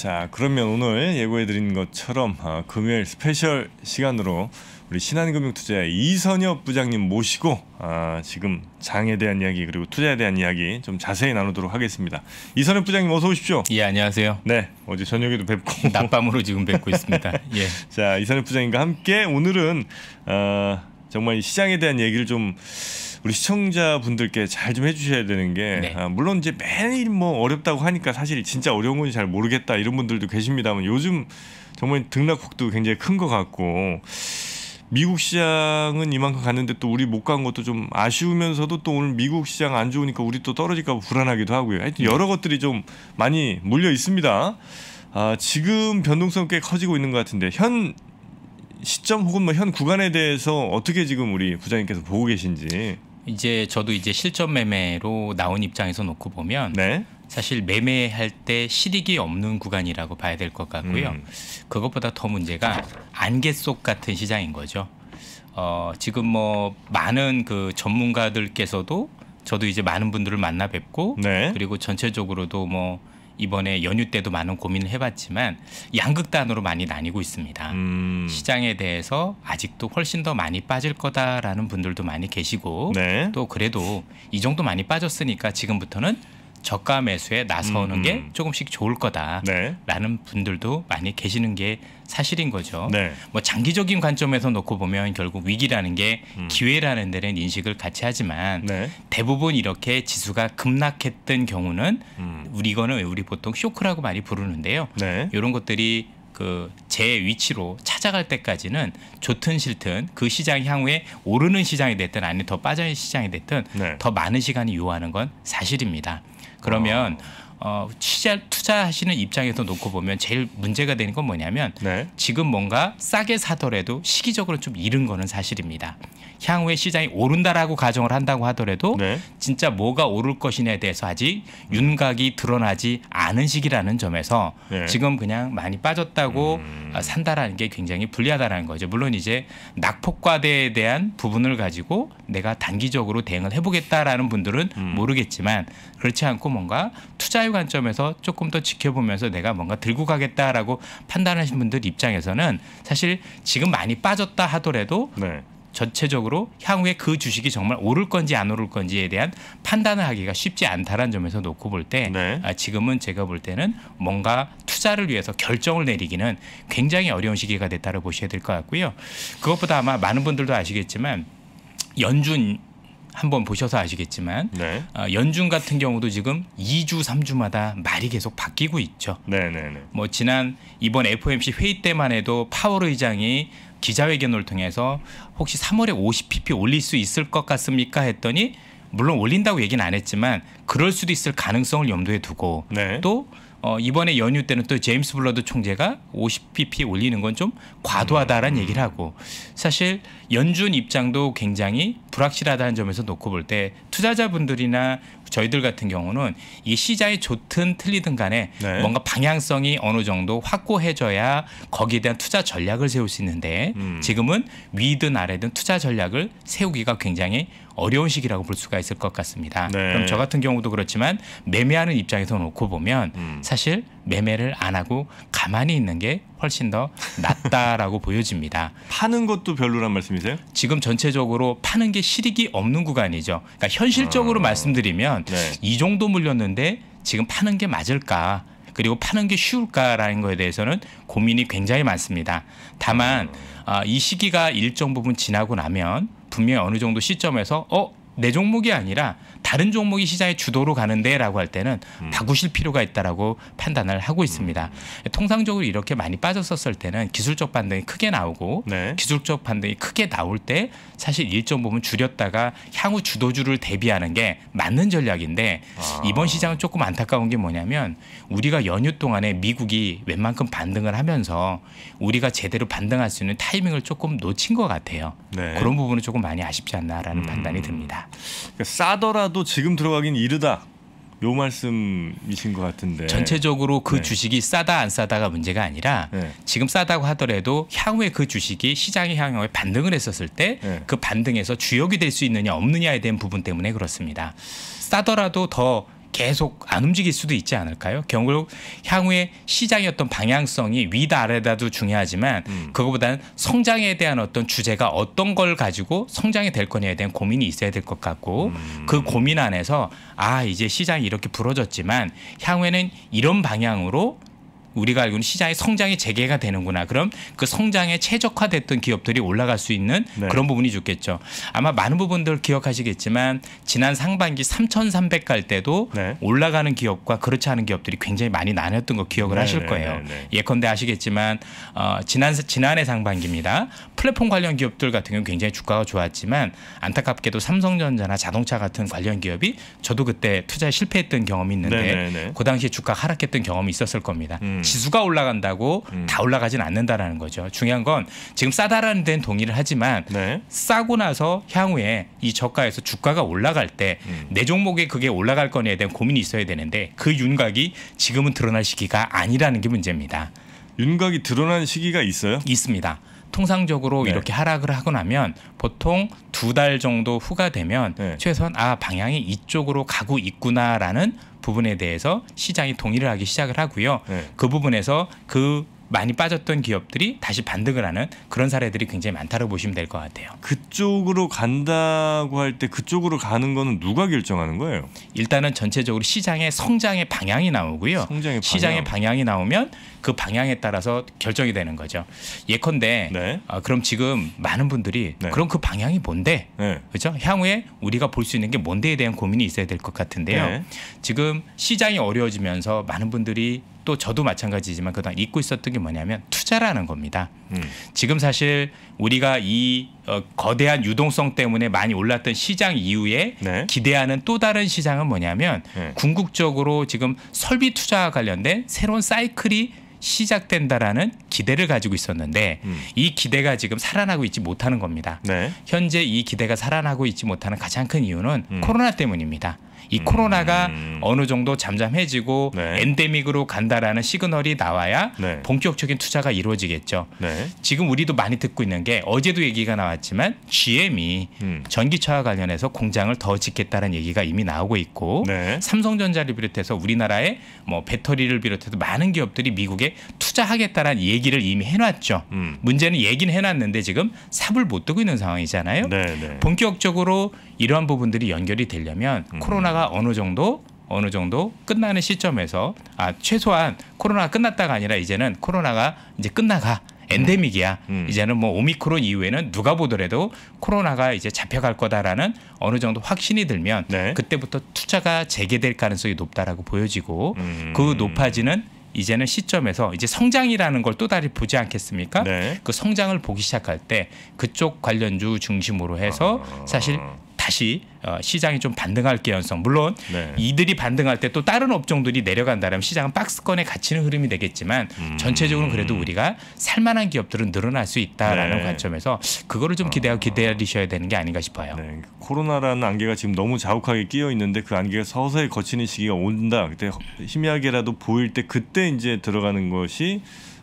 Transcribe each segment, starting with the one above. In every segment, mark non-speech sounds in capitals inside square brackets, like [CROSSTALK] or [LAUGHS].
자 그러면 오늘 예고해드린 것처럼 아, 금요일 스페셜 시간으로 우리 신한금융투자의 이선엽 부장님 모시고 아, 지금 장에 대한 이야기 그리고 투자에 대한 이야기 좀 자세히 나누도록 하겠습니다. 이선엽 부장님 어서 오십시오. 예 안녕하세요. 네 어제 저녁에도 뵙고 [LAUGHS] 낮밤으로 지금 뵙고 있습니다. 예. [LAUGHS] 자 이선엽 부장님과 함께 오늘은 어, 정말 시장에 대한 얘기를 좀 우리 시청자분들께 잘 좀 해주셔야 되는 게 네. 아, 물론 이제 매일 뭐 어렵다고 하니까 사실 진짜 어려운 건지 잘 모르겠다 이런 분들도 계십니다만 요즘 정말 등락폭도 굉장히 큰 것 같고 미국 시장은 이만큼 갔는데 또 우리 못 간 것도 좀 아쉬우면서도 또 오늘 미국 시장 안 좋으니까 우리 또 떨어질까 봐 불안하기도 하고요. 하여튼 여러 것들이 좀 많이 몰려 있습니다. 아, 지금 변동성 꽤 커지고 있는 것 같은데 현 시점 혹은 뭐 현 구간에 대해서 어떻게 지금 우리 부장님께서 보고 계신지 이제 저도 이제 실전 매매로 나온 입장에서 놓고 보면 네? 사실 매매할 때 실익이 없는 구간이라고 봐야 될 것 같고요. 음. 그것보다 더 문제가 안개 속 같은 시장인 거죠. 어, 지금 뭐 많은 그 전문가들께서도 저도 이제 많은 분들을 만나 뵙고 네. 그리고 전체적으로도 뭐 이번에 연휴 때도 많은 고민을 해봤지만 양극단으로 많이 나뉘고 있습니다. 음. 시장에 대해서 아직도 훨씬 더 많이 빠질 거다라는 분들도 많이 계시고 네. 또 그래도 이 정도 많이 빠졌으니까 지금부터는 저가 매수에 나서는 음. 음. 게 조금씩 좋을 거다라는 네. 분들도 많이 계시는 게 사실인 거죠. 네. 뭐 장기적인 관점에서 놓고 보면 결국 위기라는 게 음. 기회라는 데는 인식을 같이 하지만 네. 대부분 이렇게 지수가 급락했던 경우는 음. 우리 이거는 왜 우리 보통 쇼크라고 많이 부르는데요. 네. 이런 것들이 그 제 위치로 찾아갈 때까지는 좋든 싫든 그시장 향후에 오르는 시장이 됐든 아니면 더 빠져있는 시장이 됐든 네. 더 많은 시간이 요하는 건 사실입니다. 그러면 어. 어, 투자, 투자하시는 입장에서 놓고 보면 제일 문제가 되는 건 뭐냐면 네. 지금 뭔가 싸게 사더라도 시기적으로 좀 이른 거는 사실입니다. 향후에 시장이 오른다라고 가정을 한다고 하더라도 네. 진짜 뭐가 오를 것이냐에 대해서 아직 윤곽이 드러나지 않은 시기라는 점에서 네. 지금 그냥 많이 빠졌다고 음. 아, 산다라는 게 굉장히 불리하다라는 거죠. 물론 이제 낙폭과대에 대한 부분을 가지고 내가 단기적으로 대응을 해보겠다라는 분들은 음. 모르겠지만 그렇지 않고 뭔가 투자의 관점에서 조금 더 지켜보면서 내가 뭔가 들고 가겠다라고 판단하신 분들 입장에서는 사실 지금 많이 빠졌다 하더라도 네. 전체적으로 향후에 그 주식이 정말 오를 건지 안 오를 건지에 대한 판단을 하기가 쉽지 않다라는 점에서 놓고 볼때 네. 아, 지금은 제가 볼 때는 뭔가 투자를 위해서 결정을 내리기는 굉장히 어려운 시기가 됐다고 보셔야 될 것 같고요. 그것보다 아마 많은 분들도 아시겠지만 연준 한번 보셔서 아시겠지만 네. 어, 연준 같은 경우도 지금 2주 3주마다 말이 계속 바뀌고 있죠. 네, 네, 네. 뭐 지난 이번 FOMC 회의 때만 해도 파월 의장이 기자회견을 통해서 혹시 3월에 50pp 올릴 수 있을 것 같습니까 했더니 물론 올린다고 얘기는 안 했지만 그럴 수도 있을 가능성을 염두에 두고 네. 또 어, 이번에 연휴 때는 또 제임스 블러드 총재가 50pp 올리는 건 좀 과도하다라는 음. 얘기를 하고 사실 연준 입장도 굉장히 불확실하다는 점에서 놓고 볼 때 투자자분들이나 저희들 같은 경우는 이 시장이 좋든 틀리든 간에 네. 뭔가 방향성이 어느 정도 확고해져야 거기에 대한 투자 전략을 세울 수 있는데 음. 지금은 위든 아래든 투자 전략을 세우기가 굉장히 어려운 시기라고 볼 수가 있을 것 같습니다. 네. 그럼 저 같은 경우 경우도 그렇지만 매매하는 입장에서 놓고 보면 음. 사실 매매를 안 하고 가만히 있는 게 훨씬 더 낫다라고 [LAUGHS] 보여집니다. 파는 것도 별로란 말씀이세요? 지금 전체적으로 파는 게 실익이 없는 구간이죠. 그러니까 현실적으로 아... 말씀드리면 네. 이 정도 물렸는데 지금 파는 게 맞을까? 그리고 파는 게 쉬울까라는 거에 대해서는 고민이 굉장히 많습니다. 다만 아... 어, 이 시기가 일정 부분 지나고 나면 분명히 어느 정도 시점에서 어? 내 종목이 아니라 다른 종목이 시장의 주도로 가는데라고 할 때는 음. 바꾸실 필요가 있다라고 판단을 하고 있습니다. 음. 통상적으로 이렇게 많이 빠졌었을 때는 기술적 반등이 크게 나오고 네. 기술적 반등이 크게 나올 때 사실 일정 부분 줄였다가 향후 주도주를 대비하는 게 맞는 전략인데 아. 이번 시장은 조금 안타까운 게 뭐냐면 우리가 연휴 동안에 미국이 웬만큼 반등을 하면서 우리가 제대로 반등할 수 있는 타이밍을 조금 놓친 것 같아요. 네. 그런 부분은 조금 많이 아쉽지 않나라는 음. 판단이 듭니다. 그러니까 싸더라 하나도 지금 들어가긴 이르다. 요 말씀이신 것 같은데 전체적으로 그 네. 주식이 싸다 안 싸다가 문제가 아니라 네. 지금 싸다고 하더라도 향후에 그 주식이 시장의 향후에 반등을 했었을 때그 네. 그 반등에서 주역이 될 수 있느냐 없느냐에 대한 부분 때문에 그렇습니다. 싸더라도 더 계속 안 움직일 수도 있지 않을까요? 결국 향후에 시장이었던 방향성이 위다 아래다도 중요하지만 음. 그거보다는 성장에 대한 어떤 주제가 어떤 걸 가지고 성장이 될 거냐에 대한 고민이 있어야 될 것 같고 음. 그 고민 안에서 아 이제 시장이 이렇게 부러졌지만 향후에는 이런 방향으로 우리가 알고 있는 시장의 성장이 재개가 되는구나. 그럼 그 성장에 최적화됐던 기업들이 올라갈 수 있는 네. 그런 부분이 좋겠죠. 아마 많은 부분들 기억하시겠지만 지난 상반기 3,300갈 때도 네. 올라가는 기업과 그렇지 않은 기업들이 굉장히 많이 나뉘었던 거 기억을 네, 하실 네, 거예요. 네, 네. 예컨대 아시겠지만 어, 지난 지난해 상반기입니다. 플랫폼 관련 기업들 같은 경우 굉장히 주가가 좋았지만 안타깝게도 삼성전자나 자동차 같은 관련 기업이 저도 그때 투자에 실패했던 경험이 있는데 그 당시에 주가 하락했던 경험이 있었을 겁니다. 음. 음. 지수가 올라간다고 음. 다 올라가진 않는다라는 거죠. 중요한 건 지금 싸다라는 데는 동의를 하지만 네. 싸고 나서 향후에 이 저가에서 주가가 올라갈 때내 음. 종목에 그게 올라갈 거냐에 대한 고민이 있어야 되는데 그 윤곽이 지금은 드러날 시기가 아니라는 게 문제입니다. 윤곽이 드러난 시기가 있어요? 있습니다. 통상적으로 네. 이렇게 하락을 하고 나면 보통 두 달 정도 후가 되면 네. 최소한 아 방향이 이쪽으로 가고 있구나라는 부분에 대해서 시장이 동의를 하기 시작을 하고요. 네. 그 부분에서 그 많이 빠졌던 기업들이 다시 반등을 하는 그런 사례들이 굉장히 많다고 보시면 될 것 같아요. 그쪽으로 간다고 할 때 그쪽으로 가는 거는 누가 결정하는 거예요? 일단은 전체적으로 시장의 성장의 방향이 나오고요. 성장의 방향. 시장의 방향이 나오면 그 방향에 따라서 결정이 되는 거죠. 예컨대 네. 어, 그럼 지금 많은 분들이 네. 그럼 그 방향이 뭔데? 네. 그렇죠? 향후에 우리가 볼 수 있는 게 뭔데에 대한 고민이 있어야 될 것 같은데요. 네. 지금 시장이 어려워지면서 많은 분들이 또 저도 마찬가지지만 그동안 잊고 있었던 게 뭐냐면 투자라는 겁니다. 음. 지금 사실 우리가 이 어, 거대한 유동성 때문에 많이 올랐던 시장 이후에 네. 기대하는 또 다른 시장은 뭐냐면 네. 궁극적으로 지금 설비 투자와 관련된 새로운 사이클이 시작된다라는 기대를 가지고 있었는데 음. 이 기대가 지금 살아나고 있지 못하는 겁니다. 네. 현재 이 기대가 살아나고 있지 못하는 가장 큰 이유는 음. 코로나 때문입니다. 이 코로나가 음. 어느 정도 잠잠해지고 네. 엔데믹으로 간다라는 시그널이 나와야 네. 본격적인 투자가 이루어지겠죠. 네. 지금 우리도 많이 듣고 있는 게 어제도 얘기가 나왔지만 GM이 음. 전기차와 관련해서 공장을 더 짓겠다는 얘기가 이미 나오고 있고 네. 삼성전자를 비롯해서 우리나라의 뭐 배터리를 비롯해서 많은 기업들이 미국에 투자하겠다는 얘기를 이미 해놨죠. 음. 문제는 얘기는 해놨는데 지금 삽을 못뜨고 있는 상황이잖아요. 네, 네. 본격적으로 이러한 부분들이 연결이 되려면 음. 코로나가 코로나가 어느 정도 어느 정도 끝나는 시점에서 아 최소한 코로나 끝났다가 아니라 이제는 코로나가 이제 끝나가 엔데믹이야. 음, 음. 이제는 뭐 오미크론 이후에는 누가 보더라도 코로나가 이제 잡혀갈 거다라는 어느 정도 확신이 들면 네. 그때부터 투자가 재개될 가능성이 높다라고 보여지고 음. 그 높아지는 이제는 시점에서 이제 성장이라는 걸또 다시 보지 않겠습니까? 네. 그 성장을 보기 시작할 때 그쪽 관련주 중심으로 해서 아. 사실 다시 어, 시장이 좀 반등할 개연성 물론 네. 이들이 반등할 때 또 다른 업종들이 내려간다면 시장은 박스권에 갇히는 흐름이 되겠지만 음. 전체적으로는 그래도 우리가 살만한 기업들은 늘어날 수 있다라는 네. 관점에서 그거를 좀 기대하고 아. 기대하셔야 되는 게 아닌가 싶어요. 네. 코로나라는 안개가 지금 너무 자욱하게 끼어 있는데 그 안개가 서서히 거치는 시기가 온다. 그때 희미하게라도 보일 때 그때 이제 들어가는 것이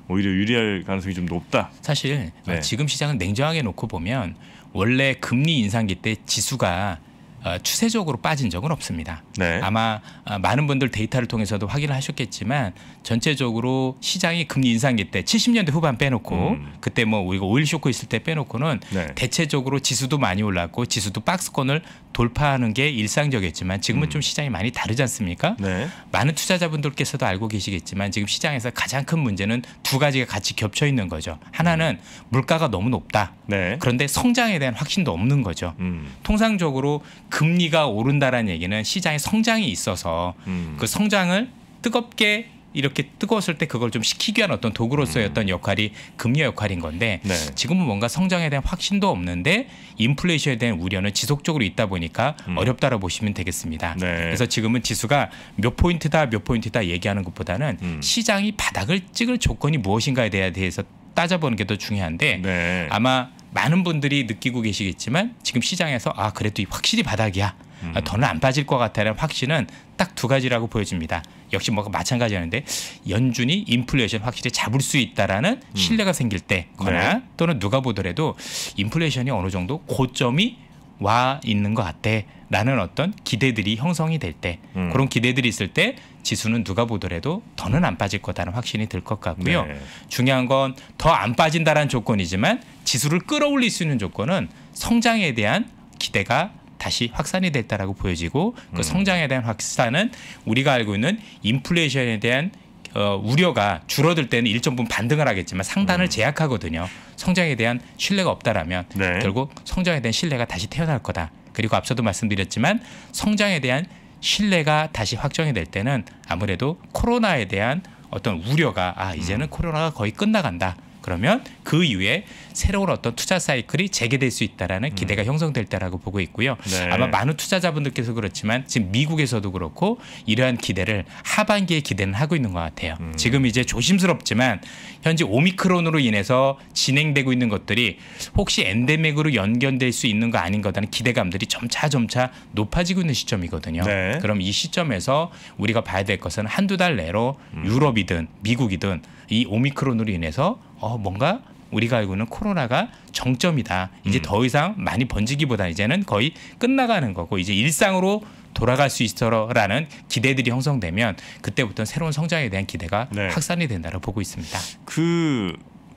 오히려 유리할 가능성이 좀 높다. 사실 네. 지금 시장은 냉정하게 놓고 보면 원래 금리 인상기 때 지수가 어, 추세적으로 빠진 적은 없습니다. 네. 아마 어, 많은 분들 데이터를 통해서도 확인을 하셨겠지만 전체적으로 시장이 금리 인상기 때 70년대 후반 빼놓고 음. 그때 뭐 우리가 오일 쇼크 있을 때 빼놓고는 네. 대체적으로 지수도 많이 올랐고 지수도 박스권을 돌파하는 게 일상적이었지만 지금은 음. 좀 시장이 많이 다르지 않습니까? 네. 많은 투자자분들께서도 알고 계시겠지만 지금 시장에서 가장 큰 문제는 두 가지가 같이 겹쳐 있는 거죠. 하나는 음. 물가가 너무 높다. 네. 그런데 성장에 대한 확신도 없는 거죠. 음. 통상적으로 금리가 오른다라는 얘기는 시장에 성장이 있어서 음. 그 성장을 뜨겁게 이렇게 뜨거웠을 때 그걸 좀 식히기 위한 어떤 도구로서의 어떤 음. 역할이 금리 역할인 건데 네. 지금은 뭔가 성장에 대한 확신도 없는데 인플레이션에 대한 우려는 지속적으로 있다 보니까 음. 어렵다라고 보시면 되겠습니다. 네. 그래서 지금은 지수가 몇 포인트다 몇 포인트다 얘기하는 것보다는 음. 시장이 바닥을 찍을 조건이 무엇인가에 대해서 따져보는 게 더 중요한데 네. 아마 많은 분들이 느끼고 계시겠지만 지금 시장에서 아 그래도 확실히 바닥이야 음. 더는 안 빠질 것 같다는 확신은 딱 두 가지라고 보여집니다. 역시 뭐가 마찬가지였는데 연준이 인플레이션 확실히 잡을 수 있다라는 음. 신뢰가 생길 때거나 네. 또는 누가 보더라도 인플레이션이 어느 정도 고점이 와 있는 것 같대라는 어떤 기대들이 형성이 될때 음. 그런 기대들이 있을 때 지수는 누가 보더라도 더는 안 빠질 거다는 확신이 들 것 같고요. 네. 중요한 건 더 안 빠진다라는 조건이지만 지수를 끌어올릴 수 있는 조건은 성장에 대한 기대가 다시 확산이 됐다라고 보여지고 그 음. 성장에 대한 확산은 우리가 알고 있는 인플레이션에 대한 어, 우려가 줄어들 때는 일정 부분 반등을 하겠지만 상단을 음. 제약하거든요. 성장에 대한 신뢰가 없다라면 네. 결국 성장에 대한 신뢰가 다시 태어날 거다. 그리고 앞서도 말씀드렸지만 성장에 대한 신뢰가 다시 확정이 될 때는 아무래도 코로나에 대한 어떤 우려가 아 이제는 음. 코로나가 거의 끝나간다. 그러면 그 이후에 새로운 어떤 투자 사이클이 재개될 수 있다라는 기대가 음. 형성될 때라고 보고 있고요. 네. 아마 많은 투자자분들께서 그렇지만 지금 미국에서도 그렇고 이러한 기대를 하반기에 기대는 하고 있는 것 같아요. 음. 지금 이제 조심스럽지만 현재 오미크론으로 인해서 진행되고 있는 것들이 혹시 엔데믹으로 연결될 수 있는 거 아닌 가라는 기대감들이 점차 점차 높아지고 있는 시점이거든요. 네. 그럼 이 시점에서 우리가 봐야 될 것은 한두 달 내로 음. 유럽이든 미국이든 이 오미크론으로 인해서 어, 뭔가 우리가 알고 있는 코로나가 정점이다. 이제 음. 더 이상 많이 번지기보다 이제는 거의 끝나가는 거고 이제 일상으로 돌아갈 수 있어라는 기대들이 형성되면 그때부터 새로운 성장에 대한 기대가 네. 확산이 된다고 보고 있습니다. 그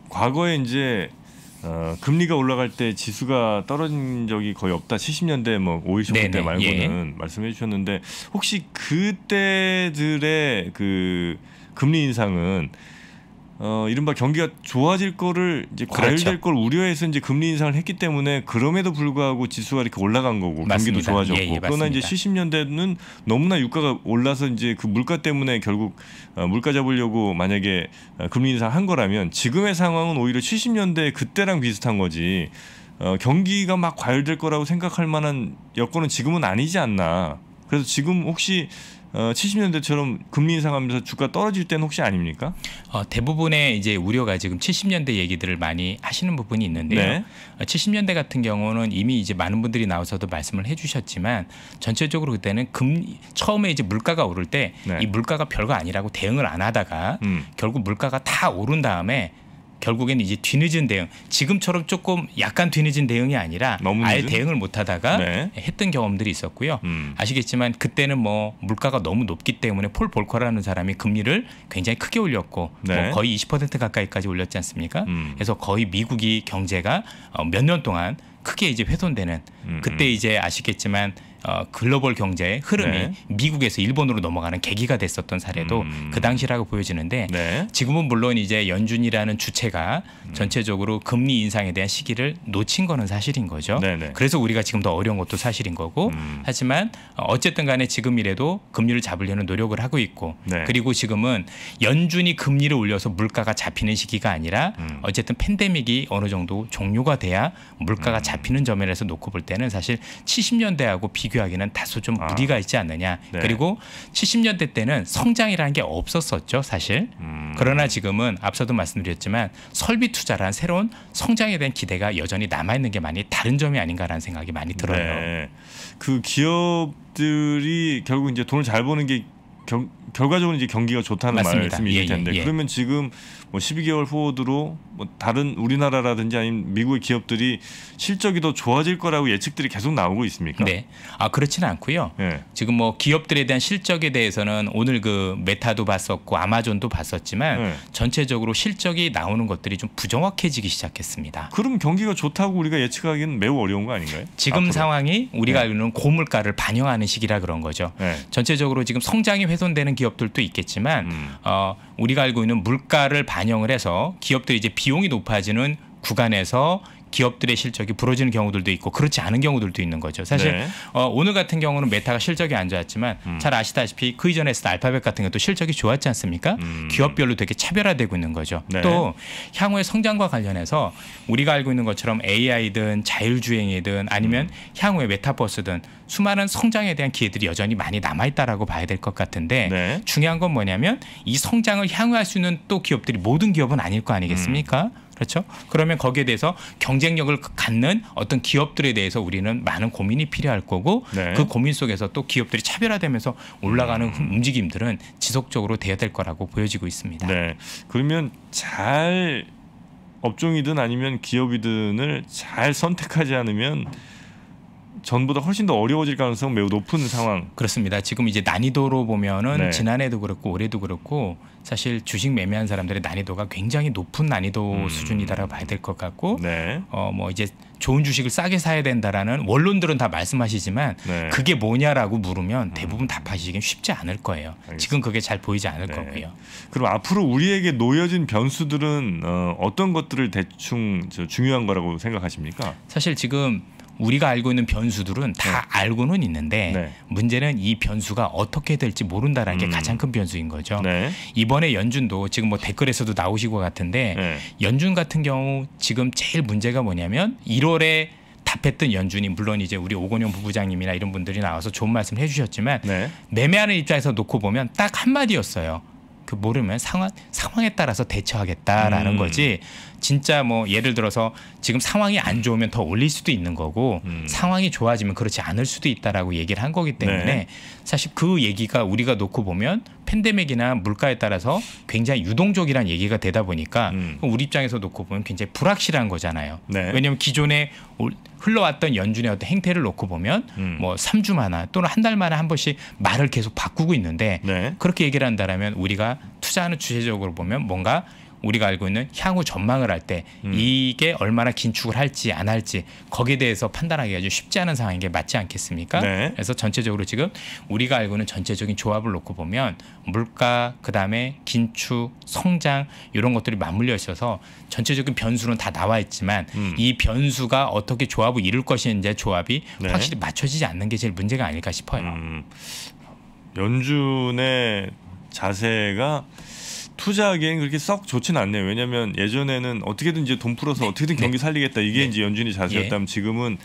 과거에 이제 어, 금리가 올라갈 때 지수가 떨어진 적이 거의 없다. 70년대 뭐 오이쇼 때 네, 네. 말고는 예. 말씀해 주셨는데 혹시 그때들의 그 금리 인상은 어 이른바 경기가 좋아질 거를 이제 과열될 그렇죠. 걸 우려해서 이제 금리 인상을 했기 때문에 그럼에도 불구하고 지수가 이렇게 올라간 거고 맞습니다. 경기도 좋아졌고 예, 예, 그러나 이제 70년대는 너무나 유가가 올라서 이제 그 물가 때문에 결국 어, 물가 잡으려고 만약에 어, 금리 인상 한 거라면 지금의 상황은 오히려 70년대 그때랑 비슷한 거지 어, 경기가 막 과열될 거라고 생각할 만한 여건은 지금은 아니지 않나 그래서 지금 혹시 어, 70년대처럼 금리 인상하면서 주가 떨어질 때는 혹시 아닙니까? 어, 대부분의 이제 우려가 지금 70년대 얘기들을 많이 하시는 부분이 있는데요. 네. 70년대 어, 같은 경우는 이미 이제 많은 분들이 나와서도 말씀을 해주셨지만 전체적으로 그때는 금 처음에 이제 물가가 오를 때이 네. 물가가 별거 아니라고 대응을 안 하다가 음. 결국 물가가 다 오른 다음에 결국엔 이제 뒤늦은 대응 지금처럼 조금 약간 뒤늦은 대응이 아니라 아예 대응을 못하다가 네. 했던 경험들이 있었고요 음. 아시겠지만 그때는 뭐 물가가 너무 높기 때문에 폴 볼커라는 사람이 금리를 굉장히 크게 올렸고 뭐 네. 뭐 거의 20% 가까이까지 올렸지 않습니까 음. 그래서 거의 미국이 경제가 어, 몇년 동안 크게 이제 훼손되는 음, 그때 음. 이제 아시겠지만 어, 글로벌 경제의 흐름이 네. 미국에서 일본으로 넘어가는 계기가 됐었던 사례도 음. 그 당시라고 보여지는데 네. 지금은 물론 이제 연준이라는 주체가 전체적으로 금리 인상에 대한 시기를 놓친 거는 사실인 거죠. 네네. 네. 그래서 우리가 지금 더 어려운 것도 사실인 거고 음. 하지만 어쨌든 간에 지금이라도 금리를 잡으려는 노력을 하고 있고 네. 그리고 지금은 연준이 금리를 올려서 물가가 잡히는 시기가 아니라 음. 어쨌든 팬데믹이 어느 정도 종료가 돼야 물가가 음. 잡히는 점에서 놓고 볼 때는 사실 70년대하고 비 비교하기는 다소 좀 아. 무리가 있지 않느냐. 네. 그리고 70년대 때는 성장이라는 게 없었었죠, 사실. 음. 그러나 지금은 앞서도 말씀드렸지만 설비 투자란 새로운 성장에 대한 기대가 여전히 남아 있는 게 많이 다른 점이 아닌가라는 생각이 많이 들어요. 네. 그 기업들이 결국 이제 돈을 잘 버는 게 결, 결과적으로 이제 경기가 좋다는 맞습니다. 말씀이실 텐데 예, 예, 예. 그러면 지금 뭐 12개월 후드로뭐 다른 우리나라라든지 아니면 미국의 기업들이 실적이 더 좋아질 거라고 예측들이 계속 나오고 있습니까? 네. 아 그렇지는 않고요. 네. 지금 뭐 기업들에 대한 실적에 대해서는 오늘 그 메타도 봤었고 아마존도 봤었지만 네. 전체적으로 실적이 나오는 것들이 좀 부정확해지기 시작했습니다. 그럼 경기가 좋다고 우리가 예측하기는 매우 어려운 거 아닌가요? 지금 앞으로. 상황이 우리가 네. 예. 알는 고물가를 반영하는 시기라 그런 거죠. 전체적으로 지금 성장이 훼손되는 기업들도 있겠지만 음. 어, 우리가 알고 있는 물가를 반영을 해서 기업들이 이제 비용이 높아지는 구간에서 기업들의 실적이 부러지는 경우들도 있고 그렇지 않은 경우들도 있는 거죠. 사실 네. 어, 오늘 같은 경우는 메타가 실적이 안 좋았지만 음. 잘 아시다시피 그 이전에 했을 때 알파벳 같은 것도 실적이 좋았지 않습니까? 음. 기업별로 되게 차별화되고 있는 거죠. 네. 또 향후의 성장과 관련해서 우리가 알고 있는 것처럼 AI든 자율주행이든 아니면 음. 향후의 메타버스든 수많은 성장에 대한 기회들이 여전히 많이 남아 있다라고 봐야 될 것 같은데 네. 중요한 건 뭐냐면 이 성장을 향후할 수 있는 또 기업들이 모든 기업은 아닐 거 아니겠습니까? 그렇죠? 그러면 거기에 대해서 경쟁력을 갖는 어떤 기업들에 대해서 우리는 많은 고민이 필요할 거고 네. 그 고민 속에서 또 기업들이 차별화되면서 올라가는 음. 움직임들은 지속적으로 돼야 될 거라고 보여지고 있습니다. 네. 그러면 잘 업종이든 아니면 기업이든을 잘 선택하지 않으면 전보다 훨씬 더 어려워질 가능성 매우 높은 상황. 그렇습니다. 지금 이제 난이도로 보면은 네. 지난해도 그렇고 올해도 그렇고 사실 주식 매매한 사람들의 난이도가 굉장히 높은 난이도 음. 수준이다라고 봐야 될 것 같고 네. 어뭐 이제 좋은 주식을 싸게 사야 된다라는 원론들은 다 말씀하시지만 네. 그게 뭐냐라고 물으면 음. 대부분 답하시기는 쉽지 않을 거예요. 알겠습니다. 지금 그게 잘 보이지 않을 네. 거고요. 그럼 앞으로 우리에게 놓여진 변수들은 어, 어떤 것들을 대충 저 중요한 거라고 생각하십니까? 사실 지금 우리가 알고 있는 변수들은 다 네. 알고는 있는데 네. 문제는 이 변수가 어떻게 될지 모른다라는 음. 게 가장 큰 변수인 거죠. 네. 이번에 연준도 지금 뭐 댓글에서도 나오신것 같은데 네. 연준 같은 경우 지금 제일 문제가 뭐냐면 1월에 답했던 연준이 물론 이제 우리 오건영 부부장님이나 이런 분들이 나와서 좋은 말씀을 해주셨지만 네. 매매하는 입장에서 놓고 보면 딱 한마디였어요. 그 모르면 상황 상황에 따라서 대처하겠다라는 음. 거지 진짜 뭐 예를 들어서 지금 상황이 안 좋으면 더 올릴 수도 있는 거고 음. 상황이 좋아지면 그렇지 않을 수도 있다라고 얘기를 한 거기 때문에 네. 사실 그 얘기가 우리가 놓고 보면 팬데믹이나 물가에 따라서 굉장히 유동적이란 얘기가 되다 보니까 음. 우리 입장에서 놓고 보면 굉장히 불확실한 거잖아요. 네. 왜냐하면 기존에 흘러왔던 연준의 어떤 행태를 놓고 보면 음. 뭐 3주 만에 또는 한 달 만에 한 번씩 말을 계속 바꾸고 있는데 네. 그렇게 얘기를 한다면 우리가 투자하는 주체적으로 보면 뭔가 우리가 알고 있는 향후 전망을 할때 음. 이게 얼마나 긴축을 할지 안 할지 거기에 대해서 판단하기가 아주 쉽지 않은 상황인 게 맞지 않겠습니까? 네. 그래서 전체적으로 지금 우리가 알고 있는 전체적인 조합을 놓고 보면 물가 그다음에 긴축 성장 이런 것들이 맞물려 있어서 전체적인 변수는 다 나와 있지만 음. 이 변수가 어떻게 조합을 이룰 것인지 조합이 네. 확실히 맞춰지지 않는 게 제일 문제가 아닐까 싶어요. 음. 연준의 자세가 투자하기엔 그렇게 썩 좋진 않네요. 왜냐하면 예전에는 어떻게든 이제 돈 풀어서 네. 어떻게든 경기 네. 살리겠다 이게 네. 이제 연준이 자세였다면 예. 지금은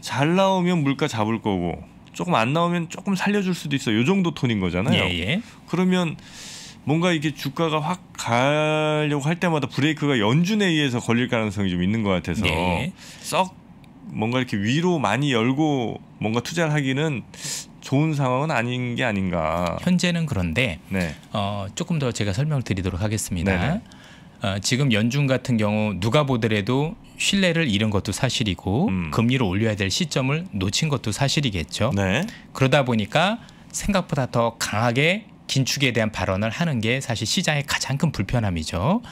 잘 나오면 물가 잡을 거고 조금 안 나오면 조금 살려줄 수도 있어. 요 정도 톤인 거잖아요. 예, 예. 그러면 뭔가 이게 주가가 확 가려고 할 때마다 브레이크가 연준에 의해서 걸릴 가능성이 좀 있는 것 같아서 네. 썩 뭔가 이렇게 위로 많이 열고 뭔가 투자를 하기는 좋은 상황은 아닌 게 아닌가. 현재는 그런데 네. 어, 조금 더 제가 설명을 드리도록 하겠습니다. 어, 지금 연중 같은 경우 누가 보더라도 신뢰를 잃은 것도 사실이고 음. 금리를 올려야 될 시점을 놓친 것도 사실이겠죠. 네. 그러다 보니까 생각보다 더 강하게 긴축에 대한 발언을 하는 게 사실 시장의 가장 큰 불편함이죠.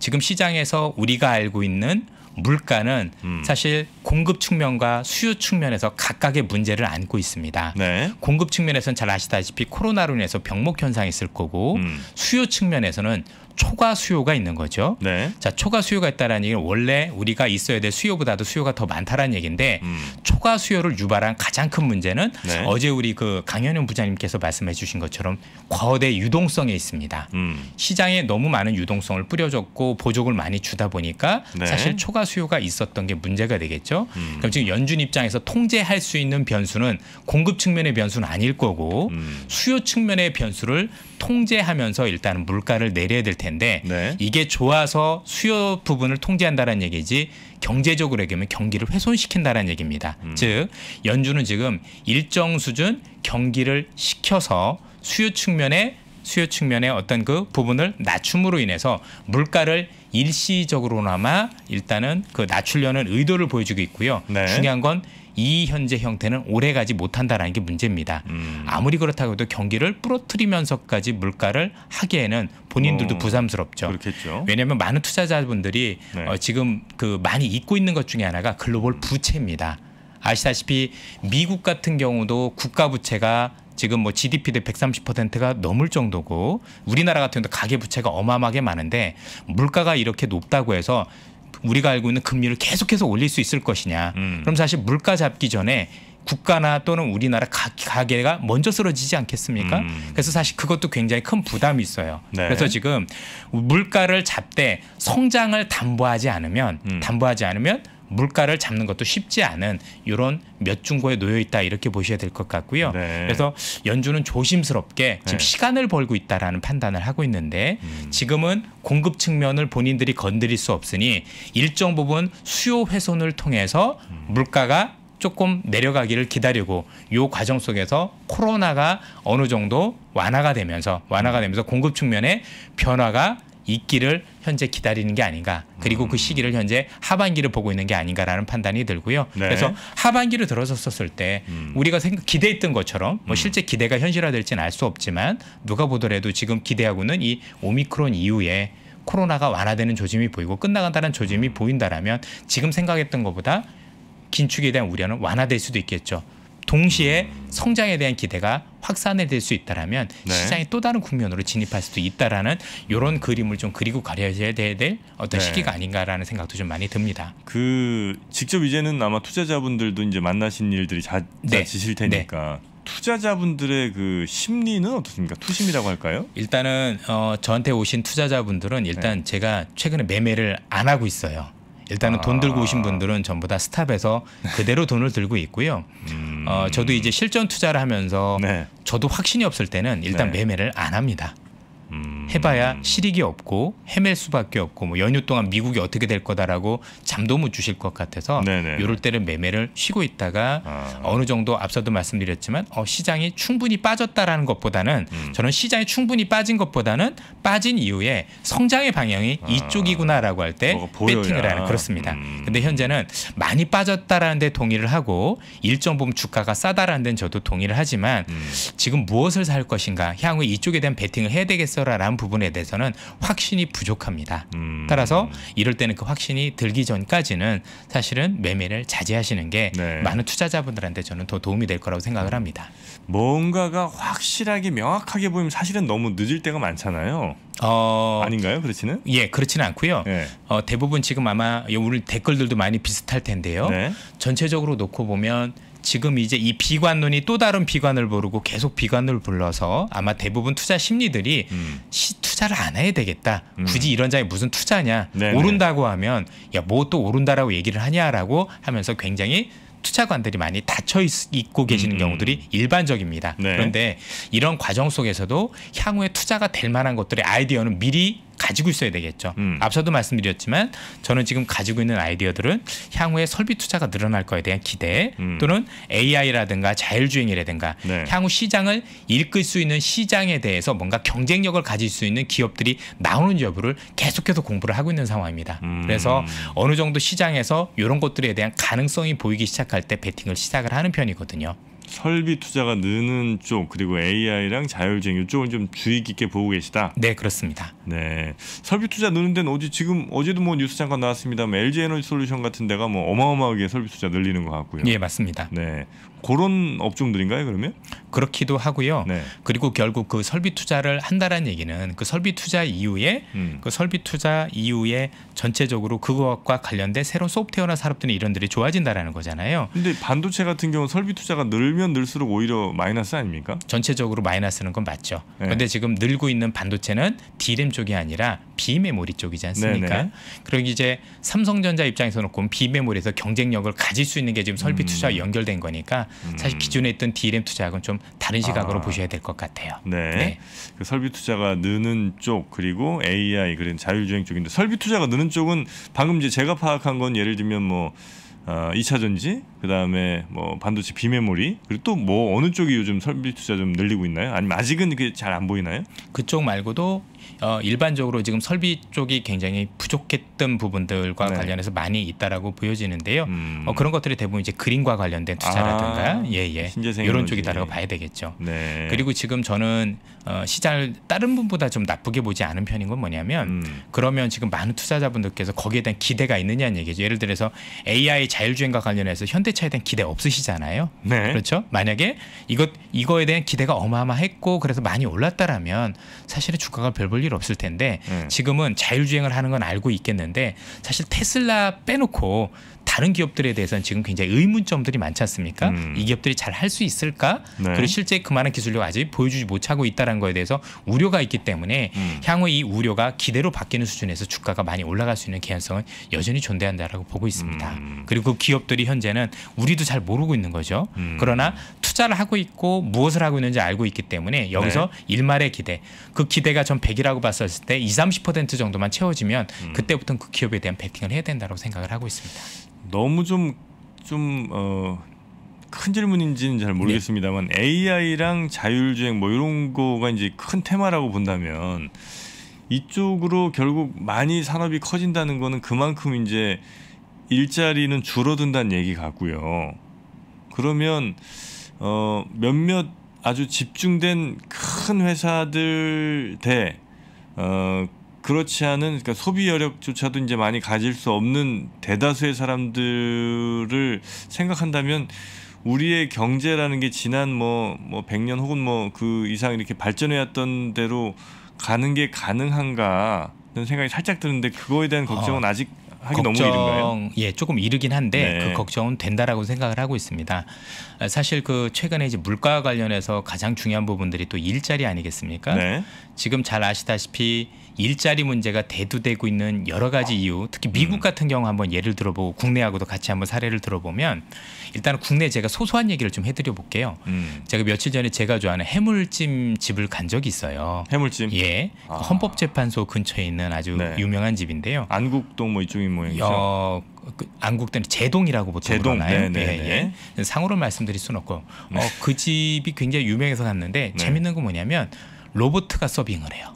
지금 시장에서 우리가 알고 있는 물가는 음. 사실 공급 측면과 수요 측면에서 각각의 문제를 안고 있습니다. 네. 공급 측면에서는 잘 아시다시피 코로나로 인해서 병목 현상이 있을 거고 음. 수요 측면에서는 초과 수요가 있는 거죠. 네. 자, 초과 수요가 있다라는 얘기는 원래 우리가 있어야 될 수요보다도 수요가 더 많다라는 얘기인데 음. 초과 수요를 유발한 가장 큰 문제는 네. 어제 우리 그 강현영 부장님께서 말씀해 주신 것처럼 거대 유동성에 있습니다. 음. 시장에 너무 많은 유동성을 뿌려줬고 보조금을 많이 주다 보니까 네. 사실 초과 수요가 있었던 게 문제가 되겠죠. 음. 그럼 지금 연준 입장에서 통제할 수 있는 변수는 공급 측면의 변수는 아닐 거고 음. 수요 측면의 변수를 통제하면서 일단은 물가를 내려야 될 텐데 네. 이게 좋아서 수요 부분을 통제한다는 라 얘기지 경제적으로 얘기하면 경기를 훼손시킨다는 라 얘기입니다. 음. 즉 연준은 지금 일정 수준 경기를 시켜서 수요 측면에 수요 측면의 어떤 그 부분을 낮춤으로 인해서 물가를 일시적으로나마 일단은 그 낮추려는 의도를 보여주고 있고요. 네. 중요한 건이 현재 형태는 오래가지 못한다라는 게 문제입니다. 음. 아무리 그렇다고 해도 경기를 부러뜨리면서까지 물가를 하기에는 본인들도 어, 부담스럽죠. 그렇겠죠. 왜냐하면 많은 투자자분들이 네. 어, 지금 그 많이 잊고 있는 것 중에 하나가 글로벌 부채입니다. 아시다시피 미국 같은 경우도 국가 부채가 지금 뭐 GDP 대 130%가 넘을 정도고 우리나라 같은 경우도 가계 부채가 어마어마하게 많은데 물가가 이렇게 높다고 해서 우리가 알고 있는 금리를 계속해서 올릴 수 있을 것이냐. 음. 그럼 사실 물가 잡기 전에 국가나 또는 우리나라 가, 계가 먼저 쓰러지지 않겠습니까? 음. 그래서 사실 그것도 굉장히 큰 부담이 있어요. 네. 그래서 지금 물가를 잡되 성장을 담보하지 않으면 음. 담보하지 않으면 물가를 잡는 것도 쉽지 않은 이런 몇 중고에 놓여 있다 이렇게 보셔야 될 것 같고요. 네. 그래서 연준은 조심스럽게 네. 지금 네. 시간을 벌고 있다라는 판단을 하고 있는데 음. 지금은 공급 측면을 본인들이 건드릴 수 없으니 일정 부분 수요 훼손을 통해서 음. 물가가 조금 내려가기를 기다리고 요 과정 속에서 코로나가 어느 정도 완화가 되면서 완화가 음. 되면서 공급 측면에 변화가 있기를 현재 기다리는 게 아닌가 그리고 그 음. 그 시기를 현재 하반기를 보고 있는 게 아닌가라는 판단이 들고요. 네. 그래서 하반기를 들어섰었을 때 음. 우리가 생각, 기대했던 것처럼 뭐 음. 실제 기대가 현실화될지는 알 수 없지만 누가 보더라도 지금 기대하고는 이 오미크론 이후에 코로나가 완화되는 조짐이 보이고 끝나간다는 조짐이 음. 보인다라면 지금 생각했던 것보다 긴축에 대한 우려는 완화될 수도 있겠죠. 동시에 성장에 대한 기대가 확산될 이수 있다라면 네. 시장이또 다른 국면으로 진입할 수도 있다라는 이런 그림을 좀 그리고 가려야 될 어떤 네. 시기가 아닌가라는 생각도 좀 많이 듭니다. 그 직접 이제는 아마 투자자분들도 이제 만나신 일들이 자, 네. 지실 테니까 네. 투자자분들의 그 심리는 어떻습니까? 투심이라고 할까요? 일단은 어, 저한테 오신 투자자분들은 일단 네. 제가 최근에 매매를 안 하고 있어요. 일단은 아. 돈 들고 오신 아. 분들은 전부 다 스탑에서 그대로 [LAUGHS] 돈을 들고 있고요. 음. 어, 저도 이제 실전 투자를 하면서 네. 저도 확신이 없을 때는 일단 네. 매매를 안 합니다. 음. 해봐야 실익이 없고 헤맬 수밖에 없고 뭐 연휴 동안 미국이 어떻게 될 거다라고 잠도 못 주실 것 같아서 요럴 때는 매매를 쉬고 있다가 아. 어느 정도 앞서도 말씀드렸지만 어, 시장이 충분히 빠졌다라는 것보다는 음. 저는 시장이 충분히 빠진 것보다는 빠진 이후에 성장의 방향이 아. 이쪽이구나라고 할때 배팅을 하는 그렇습니다. 음. 근데 현재는 많이 빠졌다라는 데 동의를 하고 일정 부분 주가가 싸다라는 데는 저도 동의를 하지만 음. 지금 무엇을 살 것인가 향후 이쪽에 대한 배팅을 해야 되겠어 하더라라는 부분에 대해서는 확신이 부족합니다. 음. 따라서 이럴 때는 그 확신이 들기 전까지는 사실은 매매를 자제하시는 게 네. 많은 투자자분들한테 저는 더 도움이 될 거라고 생각을 음. 합니다. 뭔가가 확실하게 명확하게 보이면 사실은 너무 늦을 때가 많잖아요. 어... 아닌가요? 그렇지는? 예, 그렇지는 않고요. 네. 어, 대부분 지금 아마 오늘 댓글들도 많이 비슷할 텐데요. 네. 전체적으로 놓고 보면 지금 이제 이 비관론이 또 다른 비관을 부르고 계속 비관을 불러서 아마 대부분 투자 심리들이 음. 시, 투자를 안 해야 되겠다. 음. 굳이 이런 장에 무슨 투자냐. 네네. 네. 오른다고 하면 야뭐 또 오른다라고 얘기를 하냐라고 하면서 굉장히 투자관들이 많이 닫혀 있, 고 계시는 음. 경우들이 일반적입니다. 네. 그런데 이런 과정 속에서도 향후에 투자가 될 만한 것들의 아이디어는 미리 가지고 있어야 되겠죠. 음. 앞서도 말씀드렸지만 저는 지금 가지고 있는 아이디어들은 향후에 설비 투자가 늘어날 거에 대한 기대 음. 또는 AI라든가 자율주행이라든가 네. 향후 시장을 일끌 수 있는 시장에 대해서 뭔가 경쟁력을 가질 수 있는 기업들이 나오는 여부를 계속해서 공부를 하고 있는 상황입니다. 음. 그래서 어느 정도 시장에서 이런 것들에 대한 가능성이 보이기 시작할 때 베팅을 시작을 하는 편이거든요. 설비 투자가 느는 쪽 그리고 AI랑 자율주행 이쪽은 좀 주의 깊게 보고 계시다. 네 그렇습니다. 네 설비 투자 느는 데는 어제 지금 어제도 뭐 뉴스 잠깐 나왔습니다만 LG 에너지 솔루션 같은 데가 뭐 어마어마하게 설비 투자 늘리는 것 같고요. 예 맞습니다. 네 그런 업종들인가요 그러면? 그렇기도 하고요. 네. 그리고 결국 그 설비 투자를 한다라는 얘기는 그 설비 투자 이후에 음. 그 설비 투자 이후에 전체적으로 그것과 관련된 새로운 소프트웨어나 산업등이 이런들이 좋아진다라는 거잖아요. 근데 반도체 같은 경우 설비 투자가 늘면 늘수록 오히려 마이너스 아닙니까? 전체적으로 마이너스는 건 맞죠. 네. 그런데 지금 늘고 있는 반도체는 디 r 쪽이 아니라 비메모리 쪽이지 않습니까? 네, 네. 그러기 이제 삼성전자 입장에서 놓고 비메모리에서 경쟁력을 가질 수 있는 게 지금 설비 음. 투자와 연결된 거니까 음. 사실 기존에 있던 DRAM 투자하고는 좀 다른 시각으로 아. 보셔야 될 것 같아요. 네. 네. 그 설비 투자가 느는 쪽 그리고 AI 그런 자율주행 쪽인데 설비 투자가 느는 쪽은 방금 이제 제가 파악한 건 예를 들면 뭐 어, 2차 전지, 그다음에 뭐 반도체 비메모리, 그리고 또 뭐 어느 쪽이 요즘 설비 투자 좀 늘리고 있나요? 아니면 아직은 그게 잘 안 보이나요? 그쪽 말고도 어, 일반적으로 지금 설비 쪽이 굉장히 부족했던 부분들과 네. 관련해서 많이 있다라고 보여지는데요. 음. 어, 그런 것들이 대부분 이제 그림과 관련된 투자라든가 아, 예예 이런 쪽이다라고 봐야 되겠죠. 네. 그리고 지금 저는 어, 시장을 다른 분보다 좀 나쁘게 보지 않은 편인 건 뭐냐면 음. 그러면 지금 많은 투자자분들께서 거기에 대한 기대가 있느냐는 얘기죠. 예를 들어서 AI 자율주행과 관련해서 현대차에 대한 기대 없으시잖아요. 네. 그렇죠? 만약에 이것 이거에 대한 기대가 어마어마했고 그래서 많이 올랐다라면 사실은 주가가 별볼 일 없을 텐데 네. 지금은 자율주행을 하는 건 알고 있겠는데 사실 테슬라 빼놓고 다른 기업들에 대해서는 지금 굉장히 의문점들이 많지 않습니까? 음. 이 기업들이 잘 할 수 있을까? 네. 그리고 실제 그만한 기술력을 아직 보여주지 못하고 있다는 거에 대해서 우려가 있기 때문에 음. 향후 이 우려가 기대로 바뀌는 수준에서 주가가 많이 올라갈 수 있는 개연성은 여전히 존재한다라고 보고 있습니다. 음. 그리고 그 기업들이 현재는 우리도 잘 모르고 있는 거죠. 음. 그러나 투자를 하고 있고 무엇을 하고 있는지 알고 있기 때문에 여기서 네. 일말의 기대, 그 기대가 전 100이라고 봤었을 때 20, 30% 정도만 채워지면 음. 그때부터는 그 기업에 대한 베팅을 해야 된다고 생각을 하고 있습니다. 너무 좀좀 어, 큰 질문인지는 잘 모르겠습니다만 네. AI랑 자율주행 뭐 이런 거가 이제 큰 테마라고 본다면 이쪽으로 결국 많이 산업이 커진다는 거는 그만큼 이제 일자리는 줄어든다는 얘기 같고요. 그러면 어 몇몇 아주 집중된 큰 회사들 대어 그렇지 않은 그러니까 소비 여력조차도 이제 많이 가질 수 없는 대다수의 사람들을 생각한다면 우리의 경제라는 게 지난 뭐뭐 뭐 100년 뭐 혹은 뭐 그 이상 이렇게 발전해 왔던 대로 가는 게 가능한가 는 생각이 살짝 드는데 그거에 대한 걱정은 어, 아직 하기 걱정, 너무 예, 조금 이르긴 한데 네. 그 걱정은 된다라고 생각을 하고 있습니다. 사실 그 최근에 이제 물가와 관련해서 가장 중요한 부분들이 또 일자리 아니겠습니까? 네. 지금 잘 아시다시피 일자리 문제가 대두되고 있는 여러 가지 이유, 특히 미국 음. 같은 경우 한번 예를 들어보고 국내하고도 같이 한번 사례를 들어보면 일단은 국내 제가 소소한 얘기를 좀 해드려 볼게요. 음. 제가 며칠 전에 제가 좋아하는 해물찜 집을 간 적이 있어요. 해물찜? 예. 아. 헌법재판소 근처에 있는 아주 네. 유명한 집인데요. 안국동 뭐 이쪽인 모양이죠. 어, 그 안국대는 제동이라고 보통 제동, 그러나요? 네, 네, 예, 네. 예. 상호를 말씀드릴 수는 없고 어, 그 집이 굉장히 유명해서 갔는데 네. 재밌는 건 뭐냐면 로보트가 서빙을 해요.